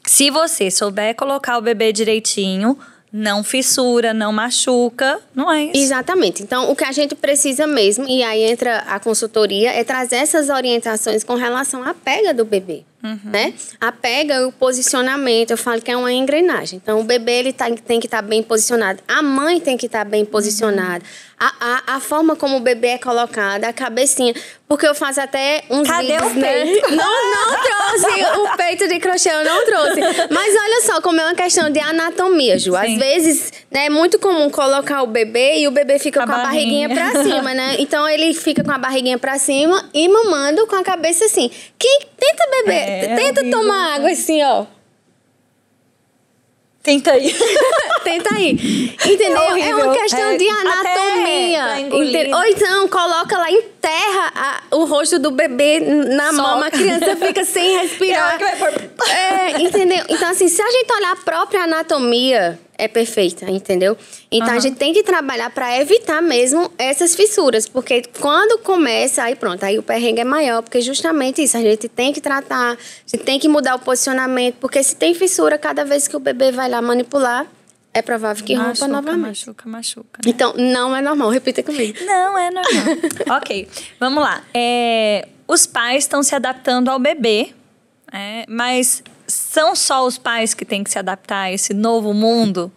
se você souber colocar o bebê direitinho não fissura, não machuca, não é isso? Exatamente. Então, o que a gente precisa mesmo, e aí entra a consultoria, é trazer essas orientações com relação à pega do bebê. Uhum. Né? A pega, o posicionamento, eu falo que é uma engrenagem. Então, o bebê ele tá, tem que estar tá bem posicionado, a mãe tem que estar tá bem uhum. posicionada. Uhum a, a, a, forma como o bebê é colocado, a cabecinha. Porque eu faço até uns Cadê o né? peito? Não, não trouxe o peito de crochê, eu não trouxe. Mas olha só como é uma questão de anatomia, Ju. Sim. Às vezes, né, é muito comum colocar o bebê e o bebê fica a com barriguinha. a barriguinha pra cima, né? Então ele fica com a barriguinha pra cima e mamando com a cabeça assim. Quem tenta beber, é, tenta é tomar água assim, ó. Tenta aí. tenta aí. Entendeu? É, é uma questão é, de anatomia. Tá Ou então, coloca lá, enterra a, o rosto do bebê na Soca. mama, a criança fica sem respirar. é, entendeu? Então, assim, se a gente olhar a própria anatomia é perfeita, entendeu? Então uhum. a gente tem que trabalhar para evitar mesmo essas fissuras, porque quando começa, aí pronto, aí o perrengue é maior, porque justamente isso, a gente tem que tratar, a gente tem que mudar o posicionamento, porque se tem fissura, cada vez que o bebê vai lá manipular, é provável que machuca, rompa novamente. Machuca, machuca. Né? Então, não é normal. Repita comigo. Não é normal. ok, vamos lá. É, os pais estão se adaptando ao bebê, é, mas são só os pais que têm que se adaptar a esse novo mundo?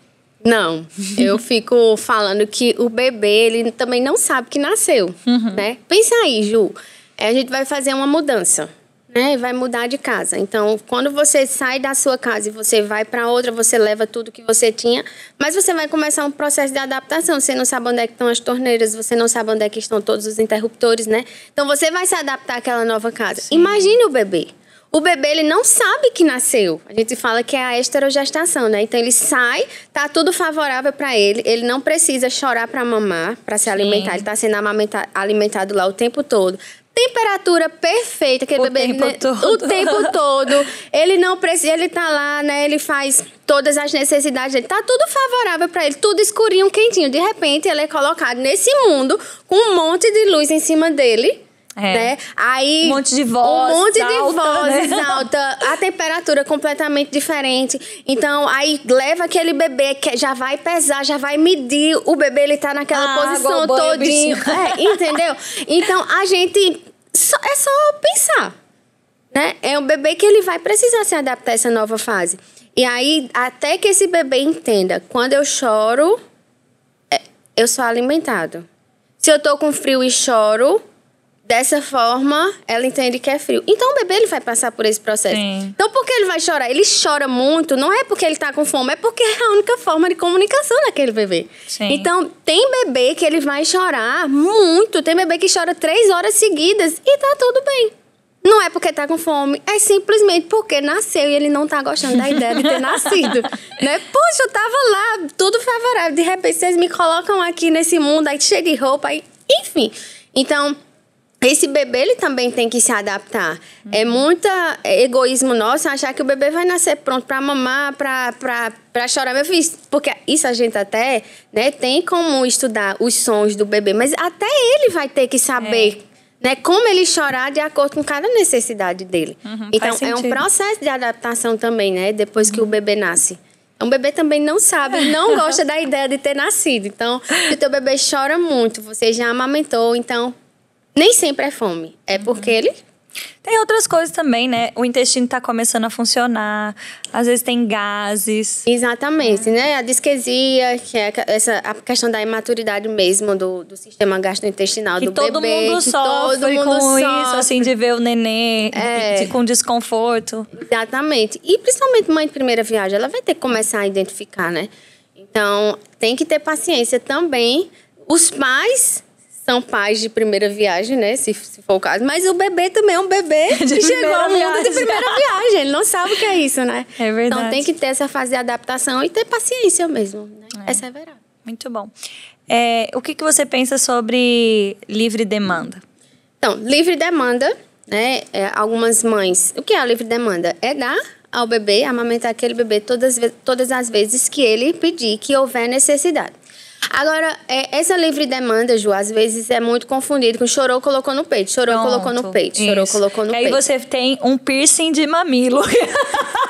Não, eu fico falando que o bebê, ele também não sabe que nasceu, uhum. né? Pensa aí, Ju, é, a gente vai fazer uma mudança né, e vai mudar de casa. Então, quando você sai da sua casa e você vai para outra, você leva tudo que você tinha, mas você vai começar um processo de adaptação. Você não sabe onde é estão as torneiras, você não sabe onde é estão todos os interruptores, né? Então, você vai se adaptar àquela nova casa. Sim. Imagine o bebê. O bebê ele não sabe que nasceu. A gente fala que é a esterogestação, né? Então ele sai, tá tudo favorável para ele, ele não precisa chorar para mamar, para se Sim. alimentar, ele tá sendo alimentado lá o tempo todo temperatura perfeita, aquele o bebê. Tempo né? todo. O tempo todo. Ele não precisa. Ele tá lá, né? Ele faz todas as necessidades dele. Tá tudo favorável para ele, tudo escurinho, quentinho. De repente, ele é colocado nesse mundo com um monte de luz em cima dele. É. Né? Aí, um monte de voz. Um monte alta, de vozes né? alta, a temperatura completamente diferente. Então, aí leva aquele bebê que já vai pesar, já vai medir. O bebê ele tá naquela ah, posição todinho. É, entendeu? Então, a gente só, é só pensar. Né? É um bebê que ele vai precisar se adaptar a essa nova fase. E aí, até que esse bebê entenda, quando eu choro, é, eu sou alimentado. Se eu tô com frio e choro, Dessa forma, ela entende que é frio. Então o bebê ele vai passar por esse processo. Sim. Então por que ele vai chorar? Ele chora muito, não é porque ele tá com fome, é porque é a única forma de comunicação daquele bebê. Sim. Então tem bebê que ele vai chorar muito, tem bebê que chora três horas seguidas e tá tudo bem. Não é porque tá com fome, é simplesmente porque nasceu e ele não tá gostando da ideia de ter nascido. né? Puxa, eu tava lá, tudo favorável. De repente vocês me colocam aqui nesse mundo aí cheio de roupa, aí, enfim. Então, esse bebê ele também tem que se adaptar. Uhum. É muito egoísmo nosso achar que o bebê vai nascer pronto para mamar, para chorar. Meu filho, porque isso a gente até né, tem como estudar os sons do bebê, mas até ele vai ter que saber. É. Né, como ele chorar de acordo com cada necessidade dele. Uhum, então, é um processo de adaptação também, né? Depois uhum. que o uhum. bebê nasce. Um então, bebê também não sabe, não gosta da ideia de ter nascido. Então, se o teu bebê chora muito, você já amamentou, então nem sempre é fome. É uhum. porque ele tem outras coisas também, né? O intestino está começando a funcionar, às vezes tem gases. Exatamente, é. né? A disquesia, que é essa, a questão da imaturidade mesmo do, do sistema gastrointestinal que do todo bebê. Mundo que sofre todo mundo com sofre com isso, assim, de ver o neném é. de, com desconforto. Exatamente. E principalmente mãe de primeira viagem, ela vai ter que começar a identificar, né? Então, tem que ter paciência também. Os pais são pais de primeira viagem, né? Se, se for o caso. Mas o bebê também é um bebê que chegou ao mundo viagem. de primeira viagem. Ele não sabe o que é isso, né? É verdade. Então tem que ter essa fase de adaptação e ter paciência mesmo, né? É. é verdade. Muito bom. É, o que, que você pensa sobre livre demanda? Então, livre demanda, né? É, algumas mães. O que é a livre demanda? É dar ao bebê, amamentar aquele bebê todas, todas as vezes que ele pedir, que houver necessidade. Agora, é, essa livre demanda, Ju, às vezes é muito confundido com chorou, colocou no peito, chorou, Pronto, colocou no peito, isso. chorou, colocou no e peito. Aí você tem um piercing de mamilo.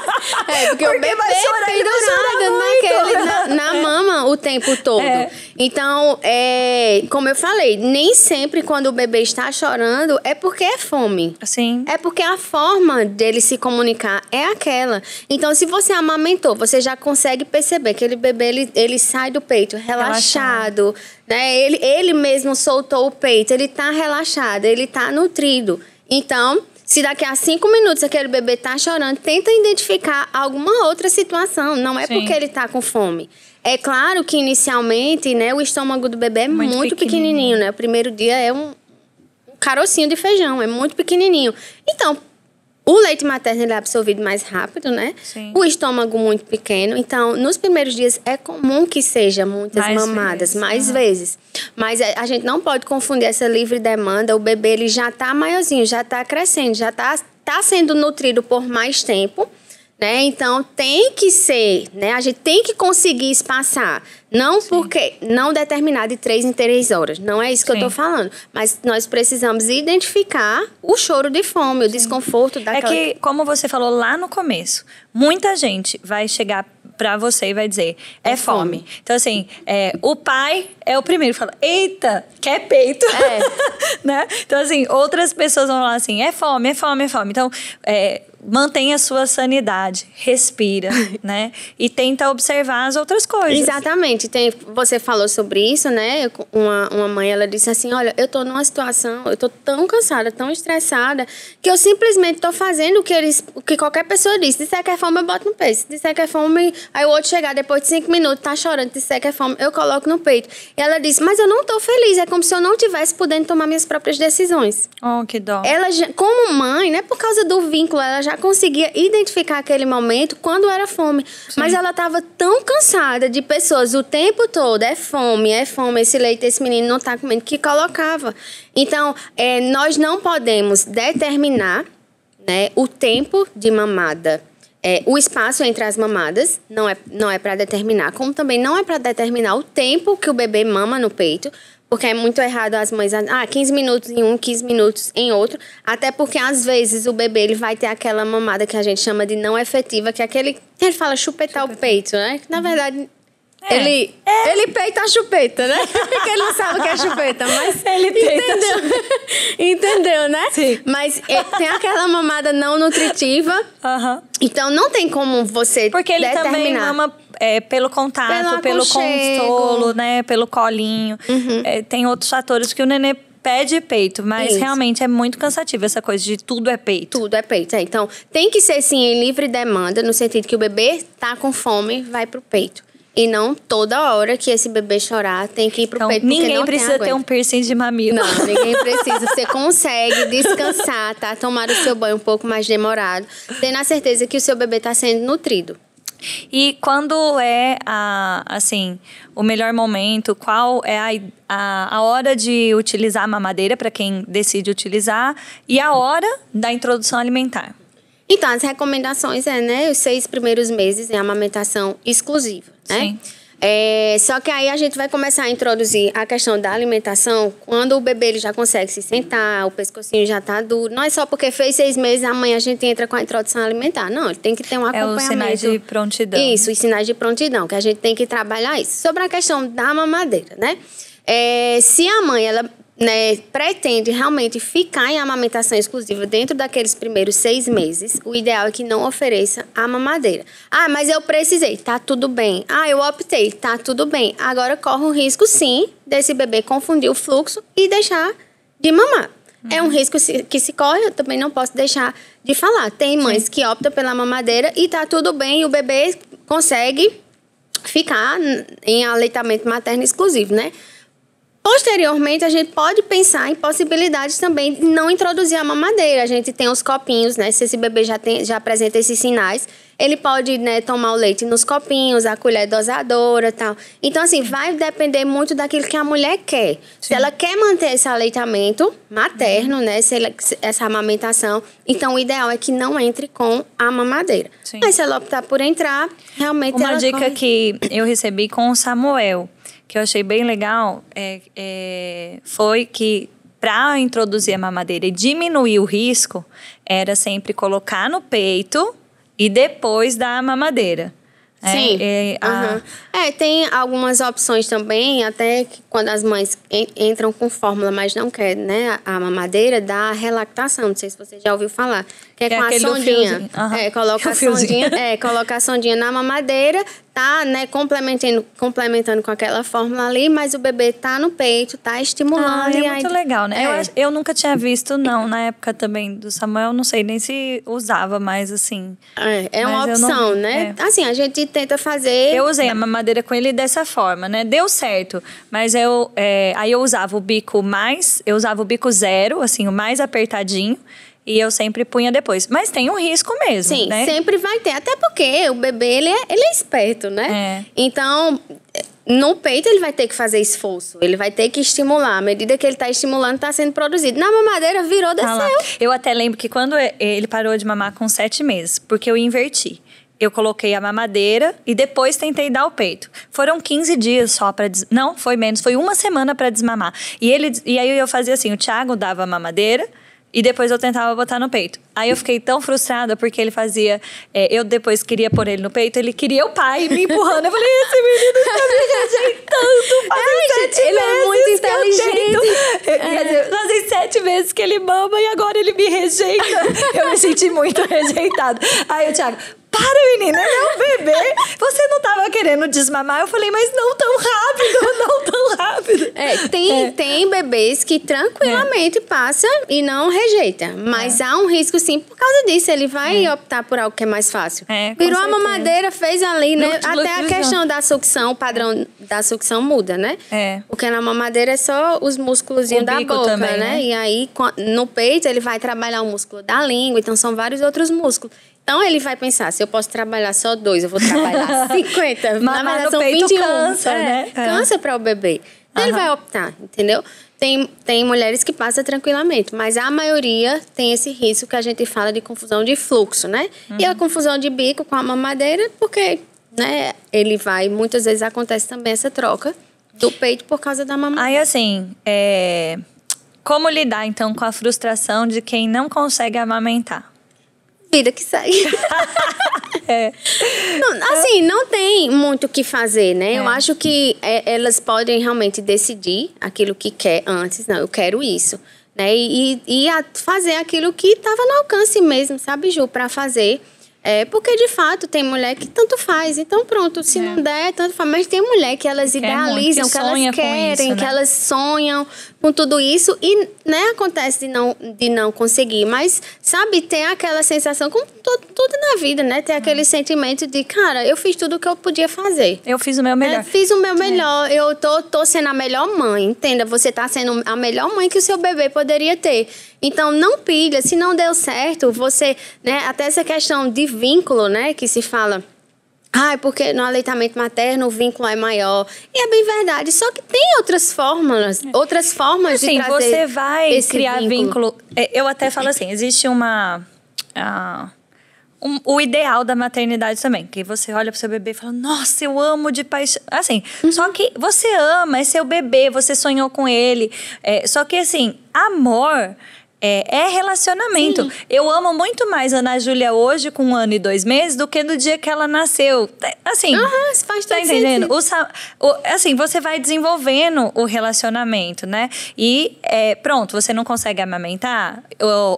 É, é, porque, porque o bebê vai chorar, pendurado naquele, né, na, na mama o tempo todo. É. Então, é, como eu falei, nem sempre quando o bebê está chorando é porque é fome. Sim. É porque a forma dele se comunicar é aquela. Então, se você amamentou, você já consegue perceber que aquele bebê, ele, ele sai do peito, relaxa relaxado, né? Ele, ele mesmo soltou o peito, ele tá relaxado, ele tá nutrido. Então, se daqui a cinco minutos aquele bebê tá chorando, tenta identificar alguma outra situação. Não é Sim. porque ele tá com fome. É claro que inicialmente, né, o estômago do bebê é muito, muito pequenininho. pequenininho, né? O primeiro dia é um, carocinho de feijão, é muito pequenininho. Então, o leite materno ele é absorvido mais rápido, né? Sim. O estômago muito pequeno. Então, nos primeiros dias é comum que seja muitas mais mamadas, vezes. mais vezes. Mas a gente não pode confundir essa livre demanda. O bebê ele já está maiorzinho, já está crescendo, já está tá sendo nutrido por mais tempo. Né? Então tem que ser, né? A gente tem que conseguir espaçar. Não Sim. porque não determinar de três em três horas. Não é isso que Sim. eu estou falando. Mas nós precisamos identificar o choro de fome, Sim. o desconforto é daquela. É que, como você falou lá no começo, muita gente vai chegar para você e vai dizer é, é fome. fome. Então assim, é, o pai é o primeiro fala, eita, quer peito, é. né? Então assim, outras pessoas vão falar assim, é fome, é fome, é fome. Então é, mantenha a sua sanidade, respira, né? E tenta observar as outras coisas. Exatamente. Tem, você falou sobre isso, né? Uma, uma mãe, ela disse assim, olha, eu tô numa situação, eu tô tão cansada, tão estressada, que eu simplesmente tô fazendo o que, eles, o que qualquer pessoa diz. Se disser que é fome, eu boto no peito. Se disser que é fome, aí o outro chegar depois de cinco minutos, tá chorando, se disser que é fome, eu coloco no peito. E ela disse, mas eu não tô feliz, é como se eu não tivesse podendo tomar minhas próprias decisões. Oh, que dó. Ela, como mãe, né? Por causa do vínculo, ela já conseguia identificar aquele momento quando era fome. Sim. Mas ela estava tão cansada de pessoas o tempo todo: é fome, é fome, esse leite, esse menino não está comendo, que colocava. Então, é, nós não podemos determinar né, o tempo de mamada. É, o espaço entre as mamadas não é, não é para determinar, como também não é para determinar o tempo que o bebê mama no peito, porque é muito errado as mães. Ah, 15 ah, minutos em um, 15 minutos em outro. Até porque, às vezes, o bebê ele vai ter aquela mamada que a gente chama de não efetiva, que é aquele. Que ele fala chupetar Chupeta. o peito, né? Que, na uhum. verdade, é. Ele, é. ele peita a chupeta, né? Porque ele não sabe o que é chupeta, mas ele peita entendeu. entendeu, né? Sim. Mas é, tem aquela mamada não nutritiva. Uh -huh. Então não tem como você Porque ele determinar. também mama é, pelo contato, pelo, pelo consolo, né? Pelo colinho. Uhum. É, tem outros fatores que o nenê pede peito, mas Isso. realmente é muito cansativo essa coisa de tudo é peito. Tudo é peito, é. Então, tem que ser sim em livre demanda, no sentido que o bebê tá com fome, vai pro peito. E não toda hora que esse bebê chorar tem que ir pro então, peito. Ninguém precisa ter um piercing de mamilo. Não, ninguém precisa. Você consegue descansar, tá? Tomar o seu banho um pouco mais demorado. Tendo a certeza que o seu bebê tá sendo nutrido. E quando é a, assim, o melhor momento? Qual é a, a, a hora de utilizar a mamadeira para quem decide utilizar e a hora da introdução alimentar? Então, as recomendações é, né, os seis primeiros meses em amamentação exclusiva, né? Sim. É, só que aí a gente vai começar a introduzir a questão da alimentação quando o bebê ele já consegue se sentar, o pescocinho já está duro. Não é só porque fez seis meses, amanhã a gente entra com a introdução alimentar. Não, ele tem que ter um acompanhamento. É os sinais de prontidão. Isso, os sinais de prontidão, que a gente tem que trabalhar isso. Sobre a questão da mamadeira, né? É, se a mãe ela né, pretende realmente ficar em amamentação exclusiva dentro daqueles primeiros seis meses, o ideal é que não ofereça a mamadeira. Ah, mas eu precisei, tá tudo bem. Ah, eu optei, tá tudo bem. Agora corre o risco, sim, desse bebê confundir o fluxo e deixar de mamar. Uhum. É um risco que se corre, eu também não posso deixar de falar. Tem mães sim. que optam pela mamadeira e tá tudo bem, o bebê consegue ficar em aleitamento materno exclusivo, né? Posteriormente, a gente pode pensar em possibilidades também de não introduzir a mamadeira. A gente tem os copinhos, né? Se esse bebê já, tem, já apresenta esses sinais, ele pode né, tomar o leite nos copinhos, a colher é dosadora tal. Então, assim, vai depender muito daquilo que a mulher quer. Sim. Se ela quer manter esse aleitamento materno, né? Se ela, essa amamentação, então o ideal é que não entre com a mamadeira. Sim. Mas se ela optar por entrar, realmente Uma dica corre... que eu recebi com o Samuel que eu achei bem legal é, é, foi que para introduzir a mamadeira e diminuir o risco, era sempre colocar no peito e depois dar a mamadeira. Né? Sim. É, é, a... uhum. é, tem algumas opções também, até que quando as mães entram com fórmula, mas não querem, né? A mamadeira dá a relactação, não sei se você já ouviu falar. Que é, é com a sondinha. Uhum. É, coloca a sondinha, é, coloca a sondinha na mamadeira, tá, né, complementando, complementando com aquela fórmula ali, mas o bebê tá no peito, tá estimulando. Ah, é muito aí... legal, né? É. Eu, eu nunca tinha visto, não, na época também do Samuel, não sei nem se usava mais, assim. É, é uma opção, não... né? É. Assim, a gente tenta fazer... Eu usei a mamadeira com ele dessa forma, né? Deu certo, mas eu... É, aí eu usava o bico mais, eu usava o bico zero, assim, o mais apertadinho, e eu sempre punha depois. Mas tem um risco mesmo, Sim, né? sempre vai ter. Até porque o bebê, ele é, ele é esperto, né? É. Então, no peito ele vai ter que fazer esforço, ele vai ter que estimular. À medida que ele está estimulando, está sendo produzido. Na mamadeira, virou, desceu. Ah eu até lembro que quando ele parou de mamar com sete meses, porque eu inverti. Eu coloquei a mamadeira e depois tentei dar o peito. Foram 15 dias só para des... não, foi menos, foi uma semana para desmamar. E ele e aí eu fazia assim, o Thiago dava a mamadeira, e depois eu tentava botar no peito. Aí eu fiquei tão frustrada porque ele fazia. É, eu depois queria pôr ele no peito, ele queria o pai me empurrando. Eu falei: esse menino tá me rejeitando. Fazem sete ele é muito inteligente. Eu é. Quer é. dizer, fazem sete meses que ele mama e agora ele me rejeita. Eu me senti muito rejeitada. Aí o Thiago, para, menina, ele é um bebê. Você não estava querendo desmamar. Eu falei, mas não tão rápido, não tão rápido. É, tem, é. tem bebês que tranquilamente é. passa e não rejeita. Mas é. há um risco, sim, por causa disso. Ele vai é. optar por algo que é mais fácil. É, Virou a mamadeira, fez ali, né? Até a questão da sucção, o padrão da sucção muda, né? É. Porque na mamadeira é só os músculos da boca, também, né? né? E aí, no peito, ele vai trabalhar o músculo da língua. Então, são vários outros músculos. Então ele vai pensar, se eu posso trabalhar só dois, eu vou trabalhar 50. Na verdade, são 21. Cansa, né? Né? é, né? Cansa para o bebê. Então uhum. ele vai optar, entendeu? Tem, tem mulheres que passam tranquilamente, mas a maioria tem esse risco que a gente fala de confusão de fluxo, né? Uhum. E a uhum. confusão de bico com a mamadeira, porque né, ele vai, muitas vezes acontece também essa troca do peito por causa da mamadeira. Aí assim, é... como lidar então com a frustração de quem não consegue amamentar? vida que segue. é. Não, assim, não tem muito o que fazer, né? É. Eu acho que é, elas podem realmente decidir aquilo que quer antes. Não, eu quero isso. Né? E, e, e fazer aquilo que estava no alcance mesmo, sabe, Ju, para fazer. É, porque de fato tem mulher que tanto faz. Então pronto, se é. não der, tanto faz. Mas tem mulher que elas idealizam, muito, que, que elas querem, isso, né? que elas sonham com tudo isso e né, acontece de não, de não conseguir. Mas, sabe, tem aquela sensação, como tudo, tudo na vida, né? Tem aquele sentimento de, cara, eu fiz tudo o que eu podia fazer. Eu fiz o meu né, melhor. É, fiz o meu é. melhor. É. Eu tô, tô sendo a melhor mãe, entenda? Você tá sendo a melhor mãe que o seu bebê poderia ter. Então, não pilha. Se não deu certo, você... Né, até essa questão de vínculo, né? Que se fala ah, porque no aleitamento materno o vínculo é maior. E é bem verdade. Só que tem outras fórmulas, é. outras formas assim, de trazer você vai criar vínculo. vínculo. É, eu até falo assim, existe uma... Uh, um, o ideal da maternidade também, que você olha pro seu bebê e fala, nossa, eu amo de paixão. Assim, uhum. só que você ama, é seu bebê, você sonhou com ele. É, só que assim, amor é, é, relacionamento. Sim. Eu amo muito mais Ana Júlia hoje, com um ano e dois meses, do que no dia que ela nasceu. Tá, assim, uhum, faz tá entendendo? O, o, assim, você vai desenvolvendo o relacionamento, né? E é, pronto, você não consegue amamentar?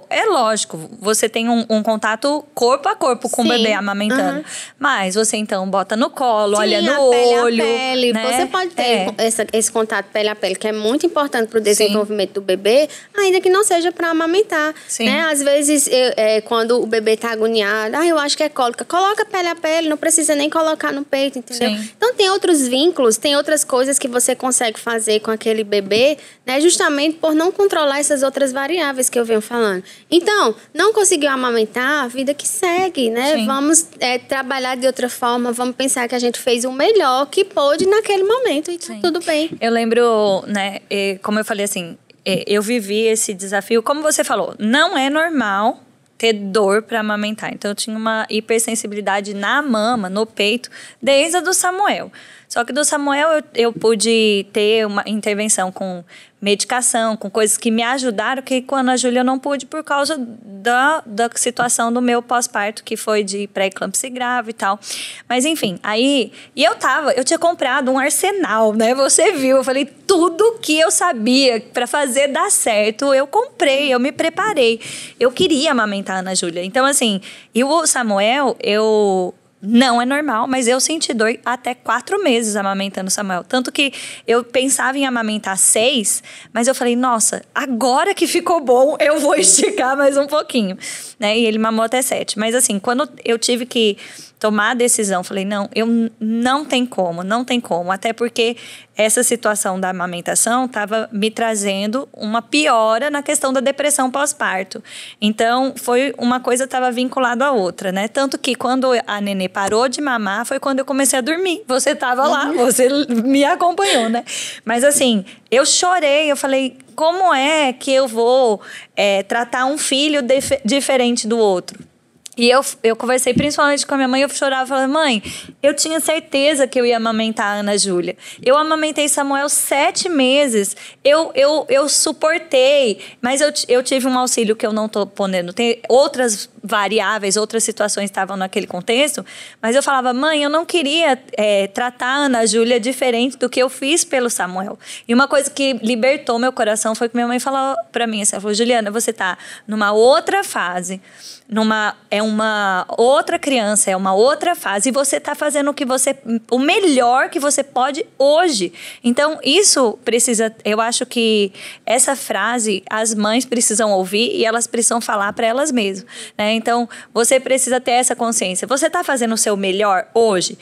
É lógico, você tem um, um contato corpo a corpo com Sim. o bebê amamentando. Uhum. Mas você então bota no colo, Sim, olha no pele olho. A pele. Né? Você pode ter é. esse, esse contato pele a pele, que é muito importante para o desenvolvimento do bebê, ainda que não seja para amamentar. Sim. Né? Às vezes, eu, é, quando o bebê está agoniado, ah, eu acho que é cólica, coloca pele a pele, não precisa nem colocar no peito, entendeu? Sim. Então, tem outros vínculos, tem outras coisas que você consegue fazer com aquele bebê, né? justamente por não controlar essas outras variáveis que eu venho falando. Então, não conseguiu amamentar, a vida que segue, né? Sim. Vamos é, trabalhar de outra forma, vamos pensar que a gente fez o melhor que pôde naquele momento e tá tudo bem. Eu lembro, né, como eu falei assim, é, eu vivi esse desafio. Como você falou, não é normal ter dor para amamentar. Então eu tinha uma hipersensibilidade na mama, no peito, desde a do Samuel. Só que do Samuel eu, eu pude ter uma intervenção com medicação, com coisas que me ajudaram, que com a Ana Júlia eu não pude por causa da, da situação do meu pós-parto, que foi de pré eclampsia grave e tal. Mas enfim, aí. E eu tava, eu tinha comprado um arsenal, né? Você viu, eu falei, tudo que eu sabia para fazer dar certo, eu comprei, eu me preparei. Eu queria amamentar a Ana Júlia. Então, assim, e o Samuel, eu não é normal, mas eu senti dor até quatro meses amamentando Samuel. Tanto que eu pensava em amamentar seis, mas eu falei, nossa, agora que ficou bom, eu vou esticar mais um pouquinho. Né? E ele mamou até sete. Mas assim, quando eu tive que tomar a decisão. Falei, não, eu não tem como, não tem como. Até porque essa situação da amamentação estava me trazendo uma piora na questão da depressão pós-parto. Então, foi uma coisa estava vinculada à outra, né? Tanto que quando a nenê parou de mamar, foi quando eu comecei a dormir. Você estava lá, uhum. você me acompanhou, né? Mas assim, eu chorei, eu falei, como é que eu vou é, tratar um filho diferente do outro? E eu, eu conversei principalmente com a minha mãe, eu chorava e falava, mãe, eu tinha certeza que eu ia amamentar a Ana Júlia. Eu amamentei Samuel sete meses, eu, eu, eu suportei, mas eu, eu tive um auxílio que eu não tô ponendo. Tem outras variáveis, outras situações estavam naquele contexto, mas eu falava, mãe, eu não queria é, tratar a Ana Júlia diferente do que eu fiz pelo Samuel. E uma coisa que libertou meu coração foi que minha mãe falou para mim, assim, ela falou, Juliana, você tá numa outra fase, numa é uma outra criança, é uma outra fase e você tá fazendo o que você o melhor que você pode hoje. Então, isso precisa, eu acho que essa frase as mães precisam ouvir e elas precisam falar para elas mesmas, né? Né? Então, você precisa ter essa consciência. Você está fazendo o seu melhor hoje?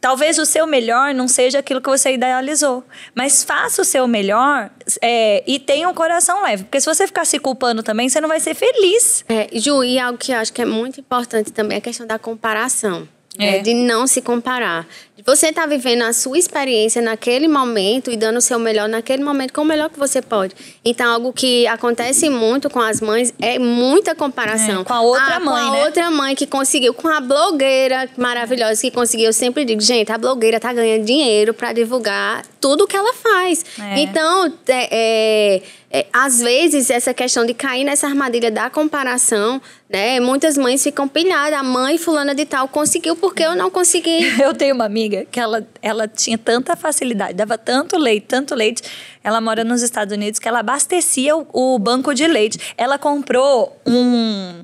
Talvez o seu melhor não seja aquilo que você idealizou, mas faça o seu melhor é, e tenha um coração leve, porque se você ficar se culpando também, você não vai ser feliz. É, Ju, e algo que eu acho que é muito importante também é a questão da comparação. É. É, de não se comparar. Você está vivendo a sua experiência naquele momento e dando o seu melhor naquele momento com o melhor que você pode. Então, algo que acontece muito com as mães é muita comparação. É, com a outra ah, mãe, Com a né? outra mãe que conseguiu, com a blogueira maravilhosa que conseguiu. Eu sempre digo, gente, a blogueira tá ganhando dinheiro para divulgar tudo o que ela faz. É. Então, é, é, é, às vezes, essa questão de cair nessa armadilha da comparação, né? Muitas mães ficam pilhadas. A mãe fulana de tal conseguiu, porque eu não consegui. Eu tenho uma amiga amiga que ela, ela tinha tanta facilidade, dava tanto leite, tanto leite. Ela mora nos Estados Unidos que ela abastecia o, o banco de leite. Ela comprou um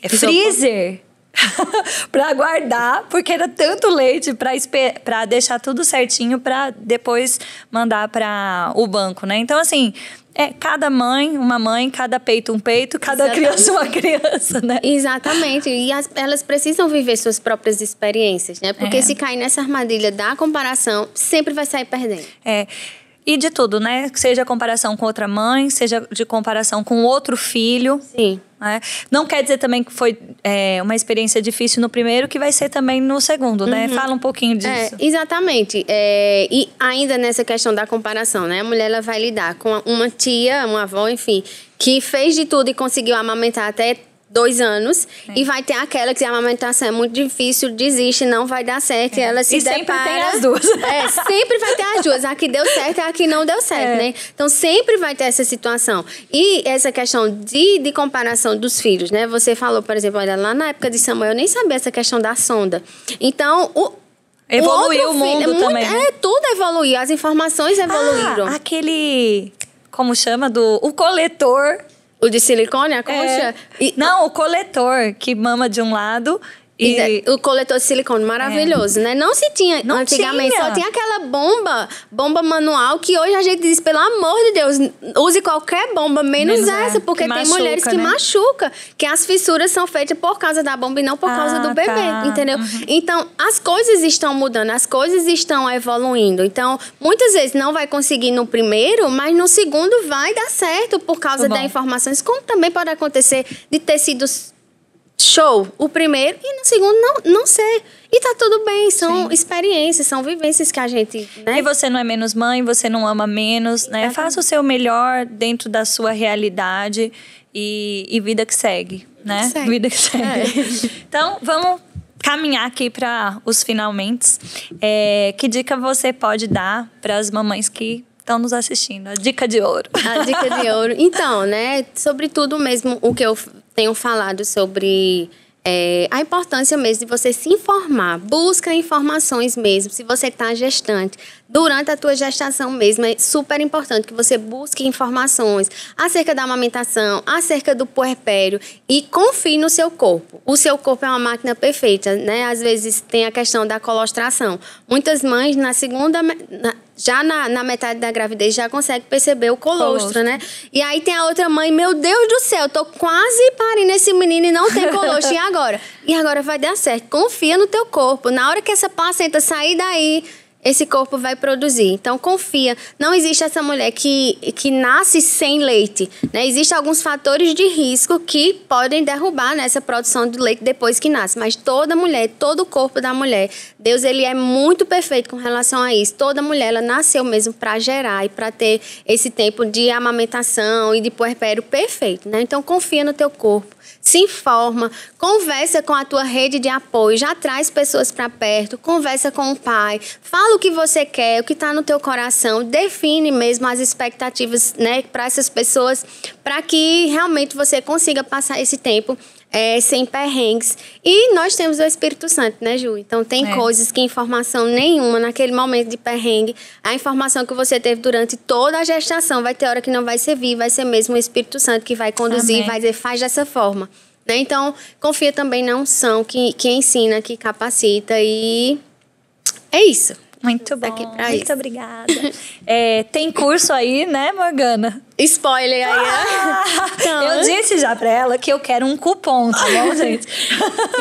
é freezer. para guardar, porque era tanto leite para deixar tudo certinho para depois mandar para o banco, né? Então, assim, é, cada mãe, uma mãe, cada peito, um peito, cada Exatamente. criança, uma criança, né? Exatamente. E as, elas precisam viver suas próprias experiências, né? Porque é. se cair nessa armadilha da comparação, sempre vai sair perdendo. É. E de tudo, né? Seja comparação com outra mãe, seja de comparação com outro filho. Sim. Né? Não quer dizer também que foi é, uma experiência difícil no primeiro, que vai ser também no segundo, né? uhum. né? Fala um pouquinho é, disso. É, exatamente. É, e ainda nessa questão da comparação, né? A mulher ela vai lidar com uma tia, uma avó, enfim, que fez de tudo e conseguiu amamentar até dois anos Sim. É. e vai ter aquela que a amamentação é muito difícil, desiste, não vai dar certo é. e ela se e depara. sempre tem as duas. É, sempre vai ter as duas. A que deu certo e a que não deu certo, é. né? Então sempre vai ter essa situação. E essa questão de, de comparação dos filhos, né? Você falou, por exemplo, olha, lá na época de Samuel eu nem sabia essa questão da sonda. Então, o, Evoluiu o, o mundo filho, é também. Muito, né? é, tudo evoluiu, as informações ah, evoluíram. Ah, aquele como chama do o coletor o de silicone, a concha? É. E... Não, o coletor que mama de um lado e... O coletor de silicone maravilhoso, é. né? Não se tinha não antigamente, tinha. só tinha aquela bomba, bomba manual, que hoje a gente diz, pelo amor de Deus, use qualquer bomba, menos, menos essa, é, porque tem machuca, mulheres que né? machuca, que as fissuras são feitas por causa da bomba e não por ah, causa do bebê, tá. entendeu? Uhum. Então, as coisas estão mudando, as coisas estão evoluindo. Então, muitas vezes não vai conseguir no primeiro, mas no segundo vai dar certo por causa tá das informações, como também pode acontecer de tecidos show o primeiro e no segundo não, não ser. E tá tudo bem, são Sim. experiências, são vivências que a gente. Né? E você não é menos mãe, você não ama menos, né? Exatamente. Faça o seu melhor dentro da sua realidade e, e vida que segue, né? Segue. Vida que segue. É. Então, vamos caminhar aqui para os finalmente. É, que dica você pode dar para as mamães que estão nos assistindo? A dica de ouro. A dica de ouro. Então, né? Sobretudo mesmo o que eu tenho falado sobre é, a importância mesmo de você se informar. Busca informações mesmo, se você está gestante. Durante a tua gestação mesmo, é super importante que você busque informações acerca da amamentação, acerca do puerpério e confie no seu corpo. O seu corpo é uma máquina perfeita, né? Às vezes tem a questão da colostração. Muitas mães, na segunda... Na, já na, na, metade da gravidez já consegue perceber o colostro, colostro, né? E aí tem a outra mãe, meu Deus do céu, tô quase parindo esse menino e não tem colostro. e agora? E agora vai dar certo. Confia no teu corpo. Na hora que essa placenta sair daí, esse corpo vai produzir. Então confia, não existe essa mulher que, que nasce sem leite, né? Existem alguns fatores de risco que podem derrubar nessa né, produção do leite depois que nasce, mas toda mulher, todo o corpo da mulher, Deus ele é muito perfeito com relação a isso. Toda mulher ela nasceu mesmo para gerar e para ter esse tempo de amamentação e de puerpério perfeito, né? Então confia no teu corpo se informa, conversa com a tua rede de apoio, já traz pessoas para perto, conversa com o pai, fala o que você quer, o que está no teu coração, define mesmo as expectativas né, para essas pessoas, para que realmente você consiga passar esse tempo é, sem perrengues. E nós temos o Espírito Santo, né, Ju? Então, tem é. coisas que informação nenhuma, naquele momento de perrengue, a informação que você teve durante toda a gestação, vai ter hora que não vai servir, vai ser mesmo o Espírito Santo que vai conduzir, Amém. vai dizer, faz dessa forma. Né? Então, confia também na unção que, que ensina, que capacita e é isso. Muito tá bom. Aqui pra Muito isso. obrigada. É, tem curso aí, né, Morgana? Spoiler aí. Ah, então, eu né? disse já pra ela que eu quero um cupom, tá bom, gente?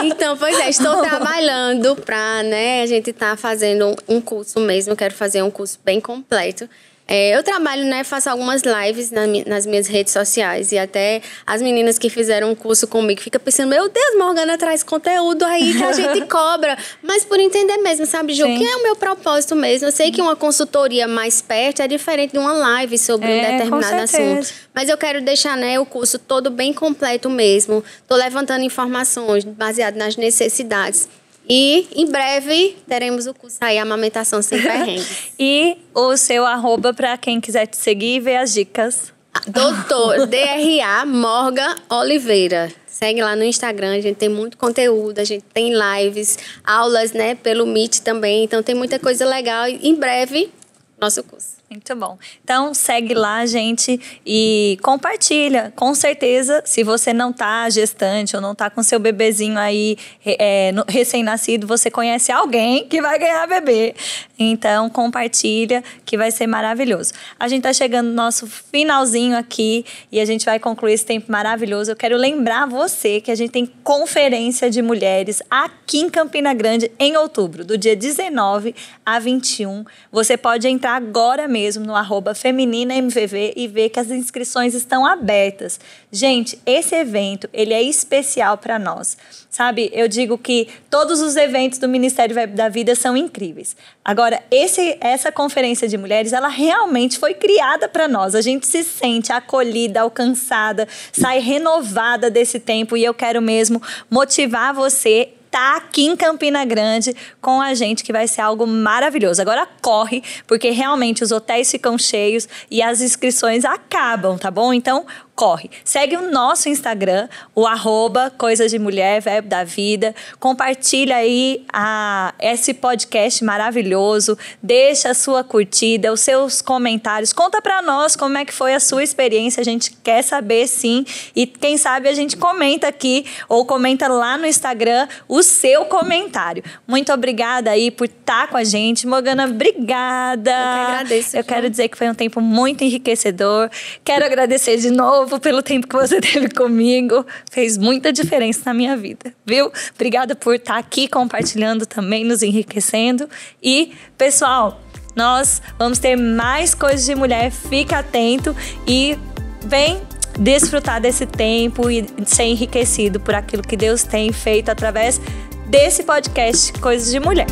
então, pois é, estou trabalhando pra, né, a gente tá fazendo um curso mesmo, quero fazer um curso bem completo é, eu trabalho, né, faço algumas lives na, nas minhas redes sociais e até as meninas que fizeram um curso comigo ficam pensando, meu Deus, Morgana traz conteúdo aí que a gente cobra. Mas por entender mesmo, sabe, Ju, Sim. que é o meu propósito mesmo. Eu sei que uma consultoria mais perto é diferente de uma live sobre é, um determinado assunto. Mas eu quero deixar, né, o curso todo bem completo mesmo. Tô levantando informações baseado nas necessidades. E em breve teremos o curso aí, Amamentação Sem Perrengues. e o seu arroba para quem quiser te seguir e ver as dicas. Ah, doutor DRA Morgan Oliveira. Segue lá no Instagram, a gente tem muito conteúdo, a gente tem lives, aulas, né, pelo Meet também. Então tem muita coisa legal e em breve nosso curso. Muito bom. Então segue lá, gente, e compartilha. Com certeza, se você não tá gestante ou não tá com seu bebezinho aí é, recém-nascido, você conhece alguém que vai ganhar bebê. Então compartilha, que vai ser maravilhoso. A gente tá chegando no nosso finalzinho aqui e a gente vai concluir esse tempo maravilhoso. Eu quero lembrar você que a gente tem conferência de mulheres aqui em Campina Grande em outubro, do dia 19 a 21. Você pode entrar agora mesmo mesmo no arroba mvv e ver que as inscrições estão abertas. Gente, esse evento, ele é especial para nós. Sabe, eu digo que todos os eventos do Ministério da Vida são incríveis. Agora, esse, essa conferência de mulheres, ela realmente foi criada para nós. A gente se sente acolhida, alcançada, sai renovada desse tempo e eu quero mesmo motivar você tá aqui em Campina Grande com a gente, que vai ser algo maravilhoso. Agora corre, porque realmente os hotéis ficam cheios e as inscrições acabam, tá bom? Então corre. Segue o nosso Instagram, o arroba Coisas de Mulher, Verbo da Vida. Compartilha aí a, esse podcast maravilhoso. Deixa a sua curtida, os seus comentários. Conta para nós como é que foi a sua experiência. A gente quer saber sim. E quem sabe a gente comenta aqui ou comenta lá no Instagram o seu comentário. Muito obrigada aí por estar tá com a gente. Morgana, obrigada. Eu que agradeço. Eu quero dizer que foi um tempo muito enriquecedor. Quero agradecer de novo novo, pelo tempo que você teve comigo. Fez muita diferença na minha vida, viu? Obrigada por estar aqui compartilhando também, nos enriquecendo. E, pessoal, nós vamos ter mais coisas de mulher. Fica atento e vem desfrutar desse tempo e ser enriquecido por aquilo que Deus tem feito através desse podcast Coisas de Mulher.